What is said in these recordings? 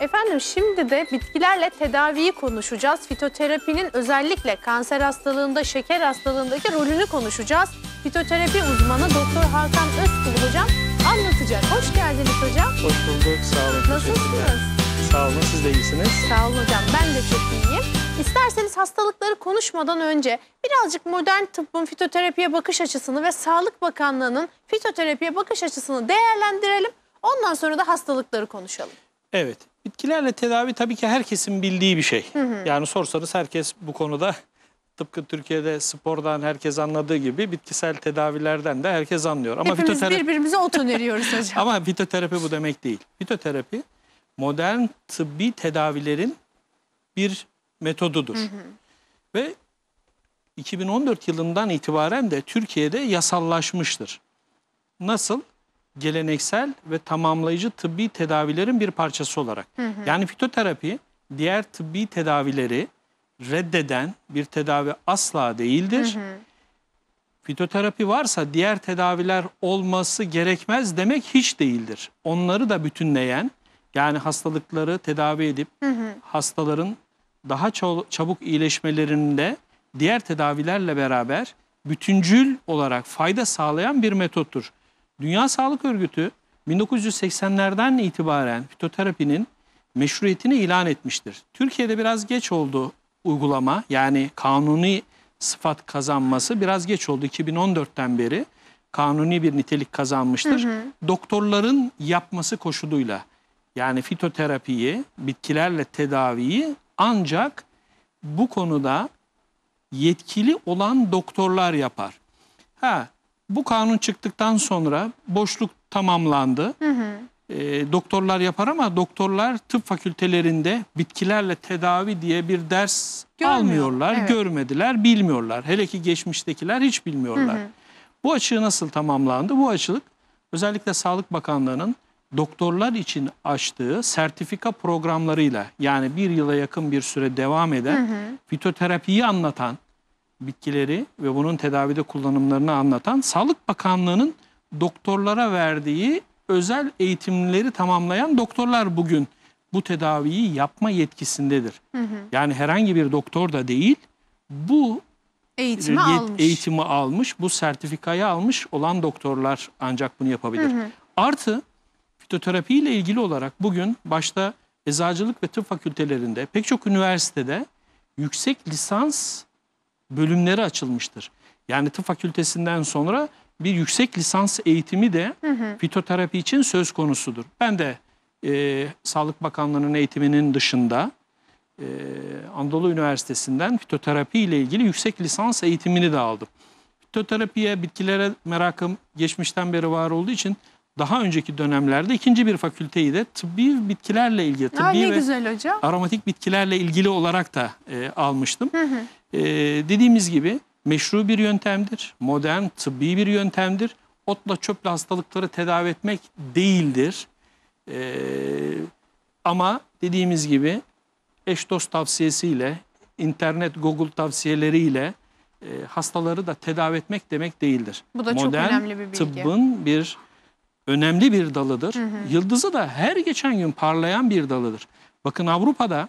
Efendim şimdi de bitkilerle tedaviyi konuşacağız. Fitoterapinin özellikle kanser hastalığında, şeker hastalığındaki rolünü konuşacağız. Fitoterapi uzmanı Doktor Hakan Özkul hocam anlatacak. Hoş geldiniz hocam. Hoş bulduk. Sağ olun. Nasılsınız? Sağ olun. Siz de iyisiniz. Sağ olun hocam. Ben de çok iyiyim. İsterseniz hastalıkları konuşmadan önce birazcık modern tıbbın fitoterapiye bakış açısını ve Sağlık Bakanlığı'nın fitoterapiye bakış açısını değerlendirelim. Ondan sonra da hastalıkları konuşalım. Evet. Bitkilerle tedavi tabii ki herkesin bildiği bir şey. Hı hı. Yani sorsanız herkes bu konuda tıpkı Türkiye'de spordan herkes anladığı gibi bitkisel tedavilerden de herkes anlıyor. Ama Hepimiz fitoterapi... birbirimize ot öneriyoruz hocam. Ama fitoterapi bu demek değil. Fitoterapi modern tıbbi tedavilerin bir metodudur. Hı hı. Ve 2014 yılından itibaren de Türkiye'de yasallaşmıştır. Nasıl? geleneksel ve tamamlayıcı tıbbi tedavilerin bir parçası olarak. Hı hı. Yani fitoterapi diğer tıbbi tedavileri reddeden bir tedavi asla değildir. Hı hı. Fitoterapi varsa diğer tedaviler olması gerekmez demek hiç değildir. Onları da bütünleyen yani hastalıkları tedavi edip hı hı. hastaların daha çabuk iyileşmelerinde diğer tedavilerle beraber bütüncül olarak fayda sağlayan bir metottur. Dünya Sağlık Örgütü 1980'lerden itibaren fitoterapinin meşruiyetini ilan etmiştir. Türkiye'de biraz geç oldu uygulama yani kanuni sıfat kazanması biraz geç oldu 2014'ten beri kanuni bir nitelik kazanmıştır. Hı hı. Doktorların yapması koşuluyla yani fitoterapiyi, bitkilerle tedaviyi ancak bu konuda yetkili olan doktorlar yapar. Ha bu kanun çıktıktan sonra boşluk tamamlandı. Hı hı. E, doktorlar yapar ama doktorlar tıp fakültelerinde bitkilerle tedavi diye bir ders Görmüyor, almıyorlar, evet. görmediler, bilmiyorlar. Hele ki geçmiştekiler hiç bilmiyorlar. Hı hı. Bu açığı nasıl tamamlandı? Bu açılık özellikle Sağlık Bakanlığı'nın doktorlar için açtığı sertifika programlarıyla yani bir yıla yakın bir süre devam eden hı hı. fitoterapiyi anlatan, bitkileri ve bunun tedavide kullanımlarını anlatan Sağlık Bakanlığı'nın doktorlara verdiği özel eğitimleri tamamlayan doktorlar bugün bu tedaviyi yapma yetkisindedir. Hı hı. Yani herhangi bir doktor da değil bu eğitimi, yet, almış. eğitimi almış, bu sertifikayı almış olan doktorlar ancak bunu yapabilir. Hı hı. Artı fitoterapi ile ilgili olarak bugün başta eczacılık ve tıp fakültelerinde pek çok üniversitede yüksek lisans bölümleri açılmıştır. Yani tıp fakültesinden sonra bir yüksek lisans eğitimi de hı hı. fitoterapi için söz konusudur. Ben de e, Sağlık Bakanlığı'nın eğitiminin dışında e, Anadolu Üniversitesi'nden fitoterapi ile ilgili yüksek lisans eğitimini de aldım. Fitoterapiye, bitkilere merakım geçmişten beri var olduğu için daha önceki dönemlerde ikinci bir fakülteyi de tıbbi bitkilerle ilgili, tıbbi Aa, ve güzel hocam. aromatik bitkilerle ilgili olarak da e, almıştım. Hı hı e, dediğimiz gibi meşru bir yöntemdir. Modern, tıbbi bir yöntemdir. Otla çöple hastalıkları tedavi etmek değildir. E, ama dediğimiz gibi eş dost tavsiyesiyle, internet, Google tavsiyeleriyle e, hastaları da tedavi etmek demek değildir. Bu da Modern, çok önemli bir bilgi. tıbbın bir önemli bir dalıdır. Hı hı. Yıldızı da her geçen gün parlayan bir dalıdır. Bakın Avrupa'da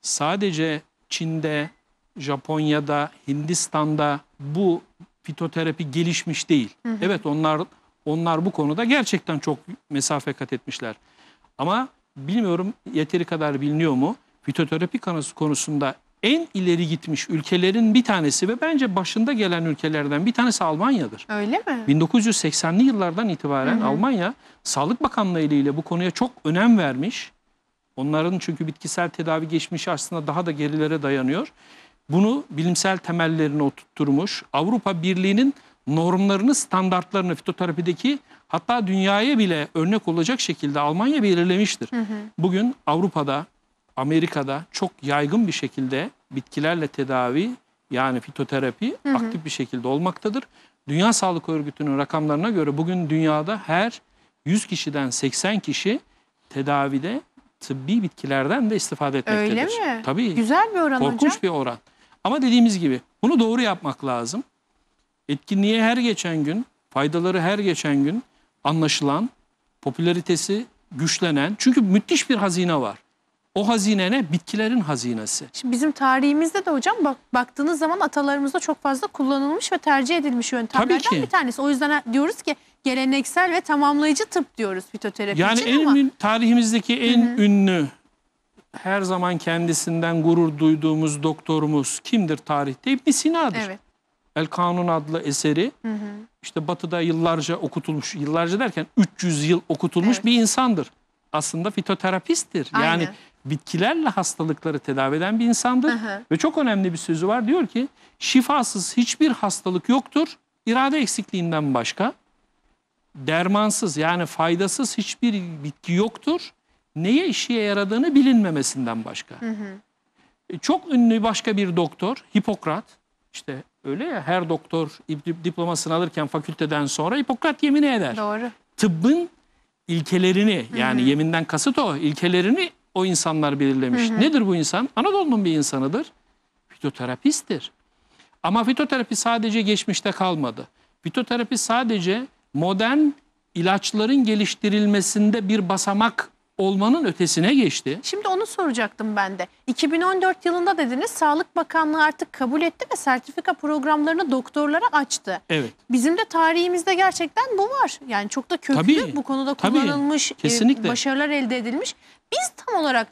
sadece Çin'de, Japonya'da, Hindistan'da bu fitoterapi gelişmiş değil. Hı hı. Evet onlar onlar bu konuda gerçekten çok mesafe kat etmişler. Ama bilmiyorum yeteri kadar biliniyor mu? Fitoterapi konusunda en ileri gitmiş ülkelerin bir tanesi ve bence başında gelen ülkelerden bir tanesi Almanya'dır. Öyle mi? 1980'li yıllardan itibaren hı hı. Almanya Sağlık Bakanlığı eliyle bu konuya çok önem vermiş. Onların çünkü bitkisel tedavi geçmişi aslında daha da gerilere dayanıyor. Bunu bilimsel temellerine oturtmuş Avrupa Birliği'nin normlarını, standartlarını fitoterapideki hatta dünyaya bile örnek olacak şekilde Almanya belirlemiştir. Hı hı. Bugün Avrupa'da, Amerika'da çok yaygın bir şekilde bitkilerle tedavi yani fitoterapi hı hı. aktif bir şekilde olmaktadır. Dünya Sağlık Örgütü'nün rakamlarına göre bugün dünyada her 100 kişiden 80 kişi tedavide tıbbi bitkilerden de istifade etmektedir. Öyle mi? Tabii. Güzel bir oran Korkunç hocam. bir oran. Ama dediğimiz gibi bunu doğru yapmak lazım. Etkinliğe her geçen gün, faydaları her geçen gün anlaşılan, popülaritesi güçlenen. Çünkü müthiş bir hazine var. O hazine ne? Bitkilerin hazinesi. Şimdi bizim tarihimizde de hocam bak, baktığınız zaman atalarımızda çok fazla kullanılmış ve tercih edilmiş yöntemlerden bir tanesi. O yüzden diyoruz ki geleneksel ve tamamlayıcı tıp diyoruz fitoterapi yani için en ama. Yani tarihimizdeki en Hı -hı. ünlü her zaman kendisinden gurur duyduğumuz doktorumuz kimdir tarihte? ibn Sina'dır. Evet. El Kanun adlı eseri hı hı. işte batıda yıllarca okutulmuş, yıllarca derken 300 yıl okutulmuş evet. bir insandır. Aslında fitoterapisttir. Aynen. Yani bitkilerle hastalıkları tedavi eden bir insandır. Hı hı. Ve çok önemli bir sözü var. Diyor ki şifasız hiçbir hastalık yoktur. irade eksikliğinden başka. Dermansız yani faydasız hiçbir bitki yoktur neye işe yaradığını bilinmemesinden başka. Hı hı. E, çok ünlü başka bir doktor Hipokrat işte öyle ya her doktor diplomasını alırken fakülteden sonra Hipokrat yemini eder. Doğru. Tıbbın ilkelerini yani hı hı. yeminden kasıt o ilkelerini o insanlar belirlemiş. Hı hı. Nedir bu insan? Anadolu'nun bir insanıdır. Fitoterapisttir. Ama fitoterapi sadece geçmişte kalmadı. Fitoterapi sadece modern ilaçların geliştirilmesinde bir basamak olmanın ötesine geçti. Şimdi onu soracaktım ben de. 2014 yılında dediniz Sağlık Bakanlığı artık kabul etti ve sertifika programlarını doktorlara açtı. Evet. Bizim de tarihimizde gerçekten bu var. Yani çok da köklü tabii, bu konuda tabii, kullanılmış, e, kesinlikle. başarılar elde edilmiş. Biz tam olarak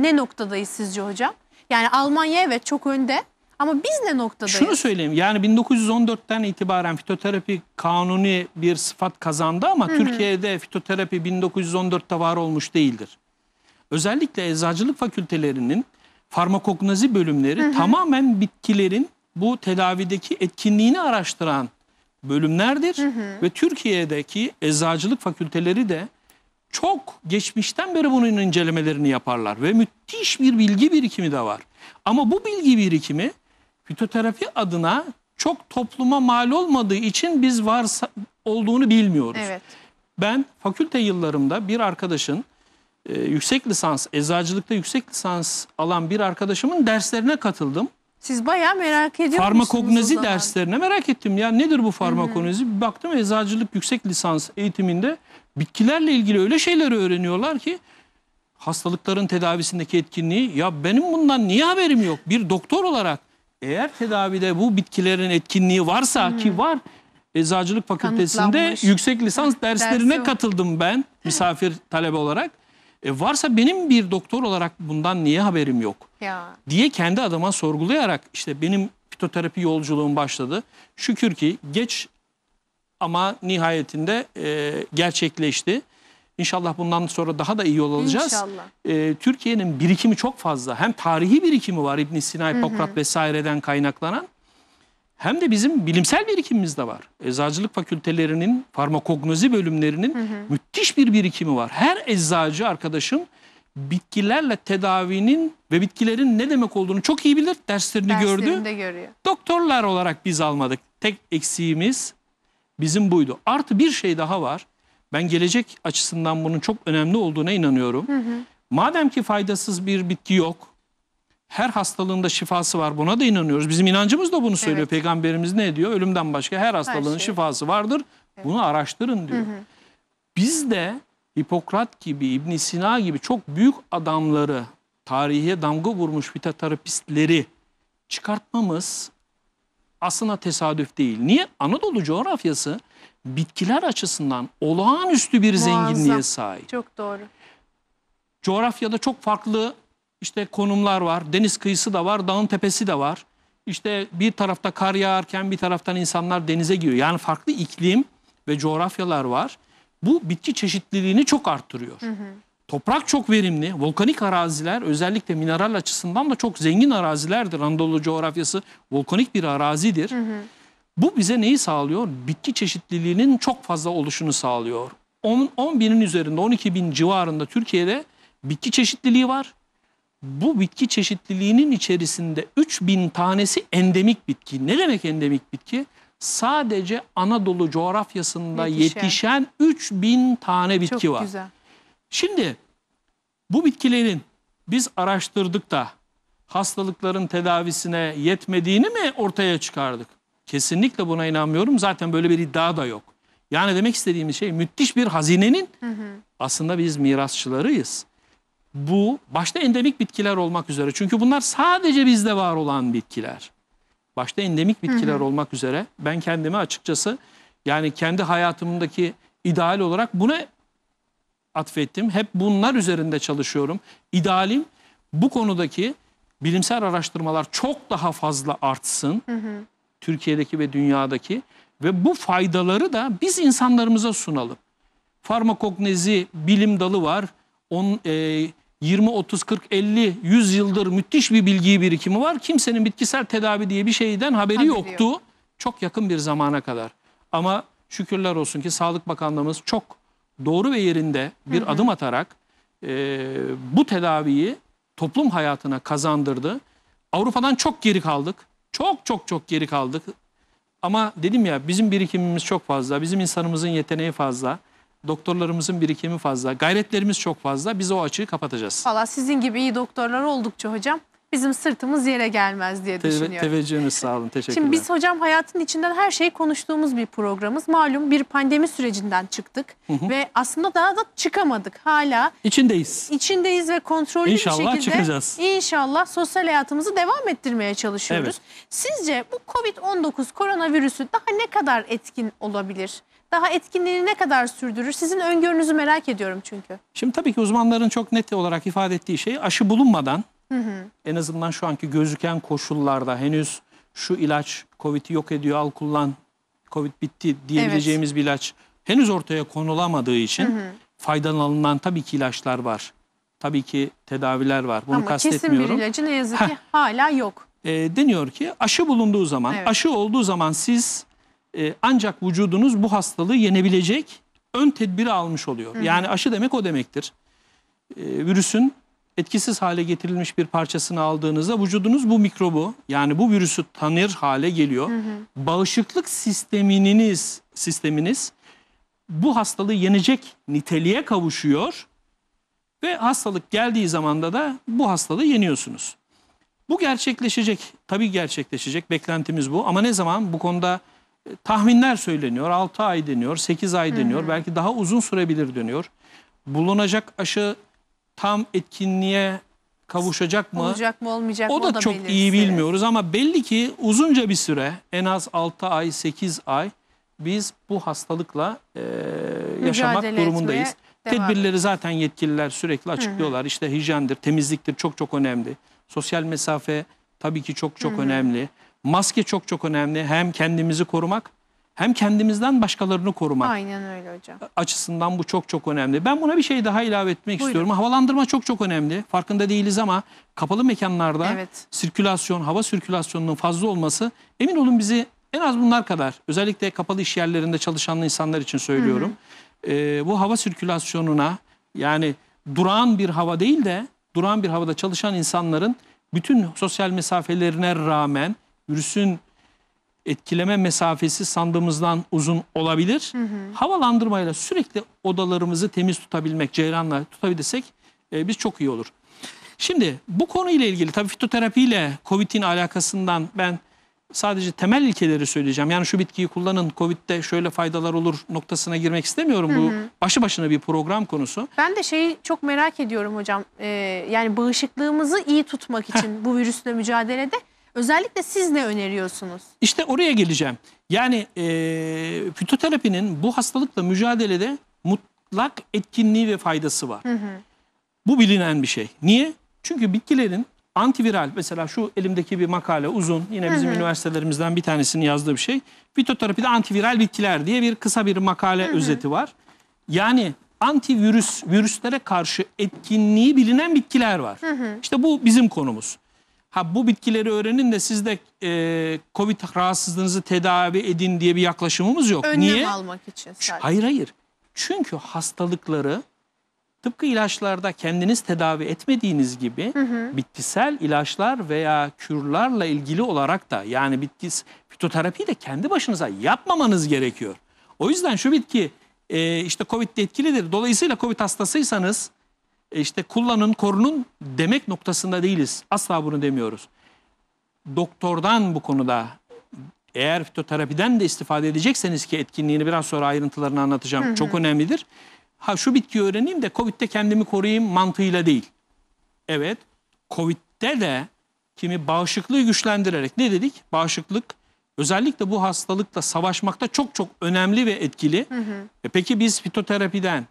ne noktadayız sizce hocam? Yani Almanya evet çok önde ama biz ne noktadayız? Şunu söyleyeyim yani 1914'ten itibaren fitoterapi kanuni bir sıfat kazandı ama Hı -hı. Türkiye'de fitoterapi 1914'te var olmuş değildir. Özellikle eczacılık fakültelerinin farmakognozi bölümleri Hı -hı. tamamen bitkilerin bu tedavideki etkinliğini araştıran bölümlerdir. Hı hı. Ve Türkiye'deki eczacılık fakülteleri de çok geçmişten beri bunun incelemelerini yaparlar. Ve müthiş bir bilgi birikimi de var. Ama bu bilgi birikimi Fitoterapi adına çok topluma mal olmadığı için biz var olduğunu bilmiyoruz. Evet. Ben fakülte yıllarımda bir arkadaşın e, yüksek lisans, eczacılıkta yüksek lisans alan bir arkadaşımın derslerine katıldım. Siz bayağı merak ediyorsunuz. Farmakognozi derslerine merak ettim. Ya nedir bu farmakognozi? hı Baktım eczacılık yüksek lisans eğitiminde bitkilerle ilgili öyle şeyleri öğreniyorlar ki hastalıkların tedavisindeki etkinliği ya benim bundan niye haberim yok? Bir doktor olarak eğer tedavide bu bitkilerin etkinliği varsa hmm. ki var Eczacılık Fakültesinde yüksek lisans derslerine Dersi katıldım ben misafir talebe olarak. E varsa benim bir doktor olarak bundan niye haberim yok ya. diye kendi adıma sorgulayarak işte benim fitoterapi yolculuğum başladı. Şükür ki geç ama nihayetinde e, gerçekleşti. İnşallah bundan sonra daha da iyi yol alacağız. Ee, Türkiye'nin birikimi çok fazla. Hem tarihi birikimi var İbn Sina, Hipokrat vesaireden kaynaklanan. Hem de bizim bilimsel birikimimiz de var. Eczacılık fakültelerinin farmakognozi bölümlerinin hı hı. müthiş bir birikimi var. Her eczacı arkadaşım bitkilerle tedavinin ve bitkilerin ne demek olduğunu çok iyi bilir. Derslerini, Derslerini gördü. De görüyor. Doktorlar olarak biz almadık. Tek eksiğimiz bizim buydu. Artı bir şey daha var. Ben gelecek açısından bunun çok önemli olduğuna inanıyorum. Hı hı. Madem ki faydasız bir bitki yok, her hastalığında şifası var buna da inanıyoruz. Bizim inancımız da bunu söylüyor. Evet. Peygamberimiz ne diyor? Ölümden başka her hastalığın her şey. şifası vardır. Evet. Bunu araştırın diyor. Hı hı. Biz de Hipokrat gibi, İbn Sina gibi çok büyük adamları, tarihe damga vurmuş fitoterapistleri çıkartmamız aslında tesadüf değil. Niye? Anadolu coğrafyası bitkiler açısından olağanüstü bir Muazzam. zenginliğe sahip. Çok doğru. Coğrafyada çok farklı işte konumlar var. Deniz kıyısı da var, dağın tepesi de var. İşte bir tarafta kar yağarken bir taraftan insanlar denize giriyor. Yani farklı iklim ve coğrafyalar var. Bu bitki çeşitliliğini çok arttırıyor. Hı hı. Toprak çok verimli. Volkanik araziler özellikle mineral açısından da çok zengin arazilerdir. Anadolu coğrafyası volkanik bir arazidir. Hı hı. Bu bize neyi sağlıyor? Bitki çeşitliliğinin çok fazla oluşunu sağlıyor. 10, 10 binin üzerinde 12 bin civarında Türkiye'de bitki çeşitliliği var. Bu bitki çeşitliliğinin içerisinde 3 bin tanesi endemik bitki. Ne demek endemik bitki? Sadece Anadolu coğrafyasında yetişen, yetişen 3 bin tane bitki çok var. Güzel. Şimdi bu bitkilerin biz araştırdık da hastalıkların tedavisine yetmediğini mi ortaya çıkardık? Kesinlikle buna inanmıyorum. Zaten böyle bir iddia da yok. Yani demek istediğimiz şey müthiş bir hazinenin hı hı. aslında biz mirasçılarıyız. Bu başta endemik bitkiler olmak üzere. Çünkü bunlar sadece bizde var olan bitkiler. Başta endemik bitkiler hı hı. olmak üzere ben kendimi açıkçası yani kendi hayatımdaki ideal olarak buna atfettim. Hep bunlar üzerinde çalışıyorum. İdealim bu konudaki bilimsel araştırmalar çok daha fazla artsın. Hı hı. Türkiye'deki ve dünyadaki ve bu faydaları da biz insanlarımıza sunalım. Farmakognezi bilim dalı var. On, e, 20, 30, 40, 50, 100 yıldır müthiş bir bilgi birikimi var. Kimsenin bitkisel tedavi diye bir şeyden haberi, haberi yoktu. Yok. Çok yakın bir zamana kadar. Ama şükürler olsun ki Sağlık Bakanlığımız çok doğru ve yerinde bir hı hı. adım atarak e, bu tedaviyi toplum hayatına kazandırdı. Avrupa'dan çok geri kaldık. Çok çok çok geri kaldık. Ama dedim ya bizim birikimimiz çok fazla, bizim insanımızın yeteneği fazla, doktorlarımızın birikimi fazla, gayretlerimiz çok fazla. Biz o açığı kapatacağız. Valla sizin gibi iyi doktorlar oldukça hocam bizim sırtımız yere gelmez diye Te düşünüyorum. Teveccühünüz sağ olun. Teşekkürler. Şimdi biz hocam hayatın içinden her şeyi konuştuğumuz bir programız. Malum bir pandemi sürecinden çıktık hı hı. ve aslında daha da çıkamadık hala. İçindeyiz. İçindeyiz ve kontrollü inşallah bir şekilde. İnşallah çıkacağız. İnşallah sosyal hayatımızı devam ettirmeye çalışıyoruz. Evet. Sizce bu Covid-19 koronavirüsü daha ne kadar etkin olabilir? daha etkinliğini ne kadar sürdürür? Sizin öngörünüzü merak ediyorum çünkü. Şimdi tabii ki uzmanların çok net olarak ifade ettiği şey aşı bulunmadan Hı hı. En azından şu anki gözüken koşullarda henüz şu ilaç COVID'i yok ediyor al kullan COVID bitti diyebileceğimiz evet. bir ilaç henüz ortaya konulamadığı için hı hı. faydalanılan tabii ki ilaçlar var. Tabii ki tedaviler var. Bunu Ama kastetmiyorum. kesin bir ilacı ne yazık ki Heh. hala yok. E, deniyor ki aşı bulunduğu zaman, evet. aşı olduğu zaman siz e, ancak vücudunuz bu hastalığı yenebilecek ön tedbiri almış oluyor. Hı hı. Yani aşı demek o demektir. E, virüsün etkisiz hale getirilmiş bir parçasını aldığınızda vücudunuz bu mikrobu yani bu virüsü tanır hale geliyor. Hı hı. Bağışıklık sisteminiz sisteminiz bu hastalığı yenecek niteliğe kavuşuyor ve hastalık geldiği zamanda da bu hastalığı yeniyorsunuz. Bu gerçekleşecek. Tabii gerçekleşecek. Beklentimiz bu. Ama ne zaman bu konuda e, tahminler söyleniyor. 6 ay deniyor, 8 ay deniyor. Hı hı. Belki daha uzun sürebilir deniyor. Bulunacak aşı tam etkinliğe kavuşacak mı? Olacak mı olmayacak mı? O da, da çok belirsiz. iyi bilmiyoruz ama belli ki uzunca bir süre en az 6 ay 8 ay biz bu hastalıkla e, yaşamak durumundayız. Tedbirleri zaten yetkililer sürekli açıklıyorlar. Hı hı. İşte hijyendir, temizliktir çok çok önemli. Sosyal mesafe tabii ki çok çok hı hı. önemli. Maske çok çok önemli. Hem kendimizi korumak hem kendimizden başkalarını korumak Aynen öyle hocam. açısından bu çok çok önemli. Ben buna bir şey daha ilave etmek Buyurun. istiyorum. Havalandırma çok çok önemli. Farkında değiliz ama kapalı mekanlarda evet. sirkülasyon, hava sirkülasyonunun fazla olması emin olun bizi en az bunlar kadar özellikle kapalı iş yerlerinde çalışan insanlar için söylüyorum. Hı hı. E, bu hava sirkülasyonuna yani durağan bir hava değil de durağan bir havada çalışan insanların bütün sosyal mesafelerine rağmen virüsün etkileme mesafesi sandığımızdan uzun olabilir. Hı hı. Havalandırmayla sürekli odalarımızı temiz tutabilmek, ceyranla tutabilirsek e, biz çok iyi olur. Şimdi bu konuyla ilgili tabii fitoterapiyle COVID'in alakasından ben sadece temel ilkeleri söyleyeceğim. Yani şu bitkiyi kullanın, Covid'de şöyle faydalar olur noktasına girmek istemiyorum. Hı hı. Bu başı başına bir program konusu. Ben de şeyi çok merak ediyorum hocam. Ee, yani bağışıklığımızı iyi tutmak için Heh. bu virüsle mücadelede Özellikle siz ne öneriyorsunuz? İşte oraya geleceğim. Yani e, fitoterapinin bu hastalıkla mücadelede mutlak etkinliği ve faydası var. Hı hı. Bu bilinen bir şey. Niye? Çünkü bitkilerin antiviral mesela şu elimdeki bir makale uzun yine bizim hı hı. üniversitelerimizden bir tanesinin yazdığı bir şey. Fitoterapide antiviral bitkiler diye bir kısa bir makale hı hı. özeti var. Yani antivirüs virüslere karşı etkinliği bilinen bitkiler var. Hı hı. İşte bu bizim konumuz. Ha bu bitkileri öğrenin de siz de e, Covid rahatsızlığınızı tedavi edin diye bir yaklaşımımız yok. Önlem Niye? almak için sadece. Hayır hayır. Çünkü hastalıkları tıpkı ilaçlarda kendiniz tedavi etmediğiniz gibi hı hı. bitkisel ilaçlar veya kürlerle ilgili olarak da yani bitkis fitoterapiyi de kendi başınıza yapmamanız gerekiyor. O yüzden şu bitki e, işte Covid'de etkilidir. Dolayısıyla Covid hastasıysanız e işte kullanın, korunun demek noktasında değiliz. Asla bunu demiyoruz. Doktordan bu konuda eğer fitoterapiden de istifade edecekseniz ki etkinliğini biraz sonra ayrıntılarını anlatacağım. Hı hı. Çok önemlidir. Ha şu bitkiyi öğreneyim de Covid'de kendimi koruyayım mantığıyla değil. Evet, Covid'de de kimi bağışıklığı güçlendirerek ne dedik? Bağışıklık özellikle bu hastalıkla savaşmakta çok çok önemli ve etkili. Hı hı. E peki biz fitoterapiden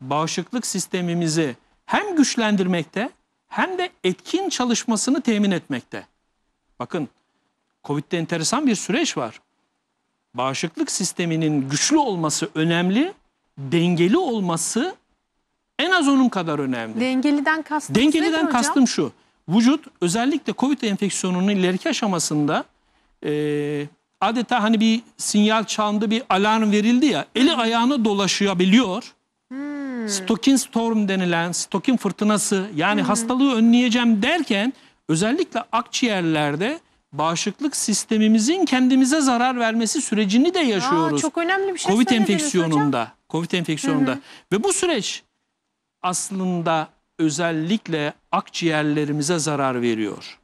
bağışıklık sistemimizi hem güçlendirmekte hem de etkin çalışmasını temin etmekte. Bakın Covid'de enteresan bir süreç var. Bağışıklık sisteminin güçlü olması önemli, dengeli olması en az onun kadar önemli. Dengeliden kastım Dengeliden kastım şu. Vücut özellikle Covid enfeksiyonunun ileriki aşamasında e, adeta hani bir sinyal çaldı, bir alarm verildi ya, eli ayağını dolaşabiliyor Hmm. Stokin storm denilen stokin fırtınası yani hmm. hastalığı önleyeceğim derken özellikle akciğerlerde bağışıklık sistemimizin kendimize zarar vermesi sürecini de yaşıyoruz. Aa, çok önemli bir şey Covid enfeksiyonunda. Hocam. Covid enfeksiyonunda. Hı hı. Ve bu süreç aslında özellikle akciğerlerimize zarar veriyor.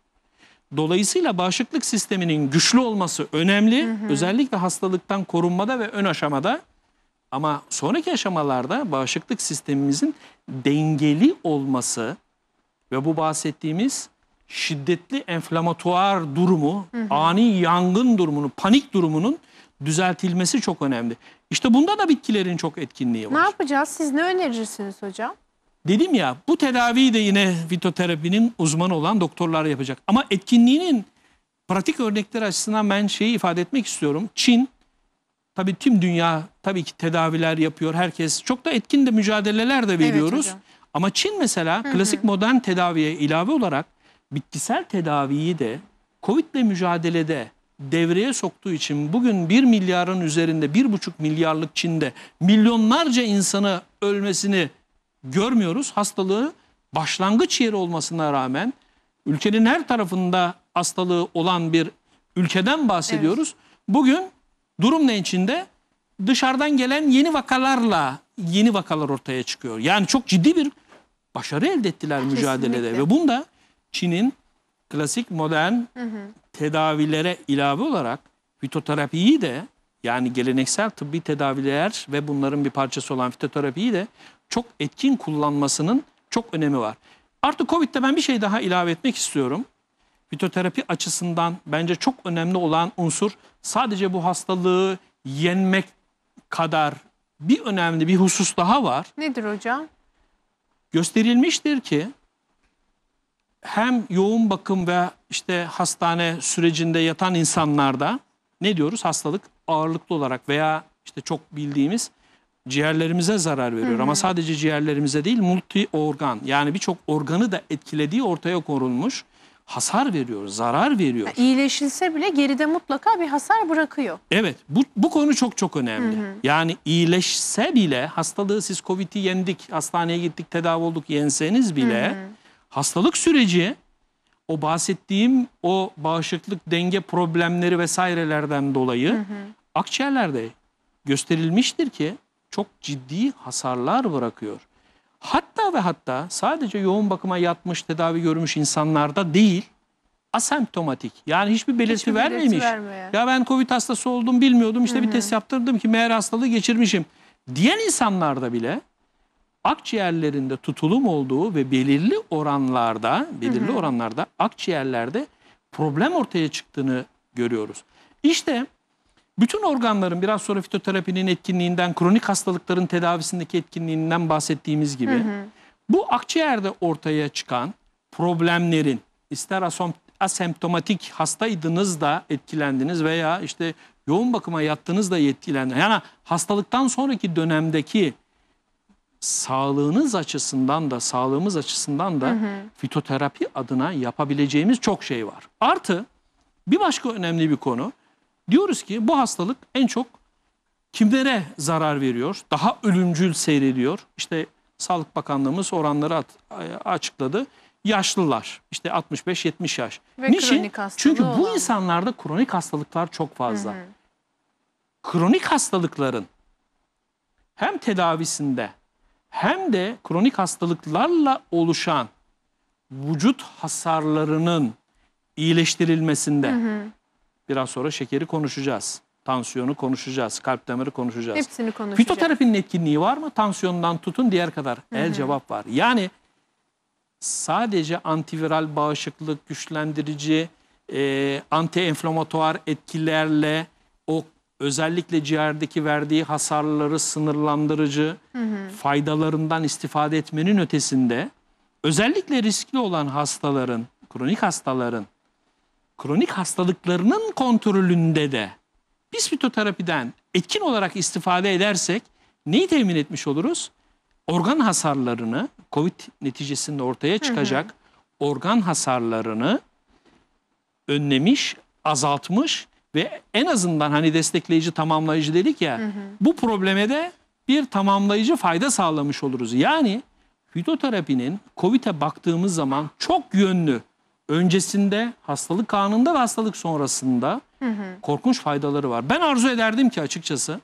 Dolayısıyla bağışıklık sisteminin güçlü olması önemli. Hı hı. Özellikle hastalıktan korunmada ve ön aşamada. Ama sonraki aşamalarda bağışıklık sistemimizin dengeli olması ve bu bahsettiğimiz şiddetli enflamatuar durumu, hı hı. ani yangın durumunu, panik durumunun düzeltilmesi çok önemli. İşte bunda da bitkilerin çok etkinliği var. Ne yapacağız? Siz ne önerirsiniz hocam? Dedim ya bu tedaviyi de yine fitoterapinin uzmanı olan doktorlar yapacak. Ama etkinliğinin pratik örnekler açısından ben şeyi ifade etmek istiyorum. Çin Tabii tüm dünya tabii ki tedaviler yapıyor herkes. Çok da etkin de mücadeleler de veriyoruz. Evet, Ama Çin mesela hı hı. klasik modern tedaviye ilave olarak bitkisel tedaviyi de Covid'le mücadelede devreye soktuğu için bugün 1 milyarın üzerinde 1,5 milyarlık Çin'de milyonlarca insanı ölmesini görmüyoruz. Hastalığı başlangıç yeri olmasına rağmen ülkenin her tarafında hastalığı olan bir ülkeden bahsediyoruz. Evet. Bugün Durum ne içinde? Dışarıdan gelen yeni vakalarla yeni vakalar ortaya çıkıyor. Yani çok ciddi bir başarı elde ettiler Kesinlikle. mücadelede ve bunda Çin'in klasik modern hı hı. tedavilere ilave olarak fitoterapiyi de yani geleneksel tıbbi tedaviler ve bunların bir parçası olan fitoterapiyi de çok etkin kullanmasının çok önemi var. Artık Covid'de ben bir şey daha ilave etmek istiyorum fitoterapi açısından bence çok önemli olan unsur sadece bu hastalığı yenmek kadar bir önemli bir husus daha var. Nedir hocam? Gösterilmiştir ki hem yoğun bakım ve işte hastane sürecinde yatan insanlarda ne diyoruz? Hastalık ağırlıklı olarak veya işte çok bildiğimiz ciğerlerimize zarar veriyor. Hı hı. Ama sadece ciğerlerimize değil multi organ yani birçok organı da etkilediği ortaya korunmuş hasar veriyor, zarar veriyor. Yani iyileşilse bile geride mutlaka bir hasar bırakıyor. Evet, bu, bu konu çok çok önemli. Hı hı. Yani iyileşse bile hastalığı siz Covid'i yendik, hastaneye gittik, tedavi olduk yenseniz bile hı hı. hastalık süreci o bahsettiğim o bağışıklık denge problemleri vesairelerden dolayı hı hı. akciğerlerde gösterilmiştir ki çok ciddi hasarlar bırakıyor. Hatta ve hatta sadece yoğun bakıma yatmış tedavi görmüş insanlarda değil asemptomatik yani hiçbir belirti hiçbir vermemiş. Belirti ya ben covid hastası oldum bilmiyordum işte Hı -hı. bir test yaptırdım ki meğer hastalığı geçirmişim diyen insanlarda bile akciğerlerinde tutulum olduğu ve belirli oranlarda belirli Hı -hı. oranlarda akciğerlerde problem ortaya çıktığını görüyoruz. İşte bu bütün organların biraz sonra fitoterapinin etkinliğinden, kronik hastalıkların tedavisindeki etkinliğinden bahsettiğimiz gibi hı hı. bu akciğerde ortaya çıkan problemlerin ister asom, asemptomatik hastaydınız da etkilendiniz veya işte yoğun bakıma yattınız da etkilendiniz. Yani hastalıktan sonraki dönemdeki sağlığınız açısından da sağlığımız açısından da hı hı. fitoterapi adına yapabileceğimiz çok şey var. Artı bir başka önemli bir konu Diyoruz ki bu hastalık en çok kimlere zarar veriyor? Daha ölümcül seyrediyor. İşte Sağlık Bakanlığımız oranları at, e, açıkladı. Yaşlılar işte 65-70 yaş. Ve Niçin? Çünkü bu olan. insanlarda kronik hastalıklar çok fazla. Hı hı. Kronik hastalıkların hem tedavisinde hem de kronik hastalıklarla oluşan vücut hasarlarının iyileştirilmesinde hı hı. Biraz sonra şekeri konuşacağız. Tansiyonu konuşacağız. Kalp damarı konuşacağız. Hepsini konuşacağız. Fitoterapinin etkinliği var mı? Tansiyondan tutun diğer kadar. Hı -hı. El cevap var. Yani sadece antiviral bağışıklık, güçlendirici, e, anti-enflamatuar etkilerle o özellikle ciğerdeki verdiği hasarları sınırlandırıcı hı hı. faydalarından istifade etmenin ötesinde özellikle riskli olan hastaların, kronik hastaların kronik hastalıklarının kontrolünde de biz fitoterapiden etkin olarak istifade edersek neyi temin etmiş oluruz? Organ hasarlarını, COVID neticesinde ortaya çıkacak hı hı. organ hasarlarını önlemiş, azaltmış ve en azından hani destekleyici, tamamlayıcı dedik ya, hı hı. bu probleme de bir tamamlayıcı fayda sağlamış oluruz. Yani fitoterapinin COVID'e baktığımız zaman çok yönlü öncesinde, hastalık anında ve hastalık sonrasında hı hı. korkunç faydaları var. Ben arzu ederdim ki açıkçası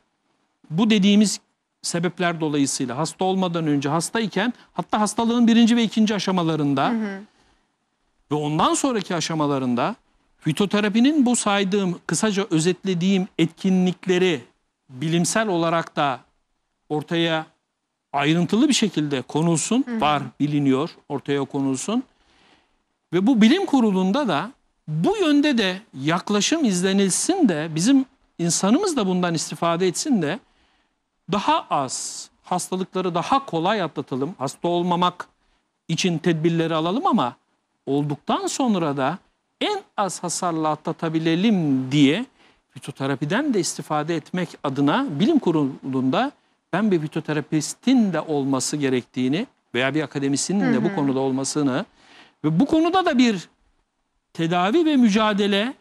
bu dediğimiz sebepler dolayısıyla hasta olmadan önce hastayken hatta hastalığın birinci ve ikinci aşamalarında hı hı. ve ondan sonraki aşamalarında fitoterapinin bu saydığım kısaca özetlediğim etkinlikleri bilimsel olarak da ortaya ayrıntılı bir şekilde konulsun hı hı. var biliniyor ortaya konulsun ve bu bilim kurulunda da bu yönde de yaklaşım izlenilsin de bizim insanımız da bundan istifade etsin de daha az hastalıkları daha kolay atlatalım. Hasta olmamak için tedbirleri alalım ama olduktan sonra da en az hasarla atlatabilelim diye fitoterapiden de istifade etmek adına bilim kurulunda ben bir fitoterapistin de olması gerektiğini veya bir akademisinin de bu konuda olmasını ve bu konuda da bir tedavi ve mücadele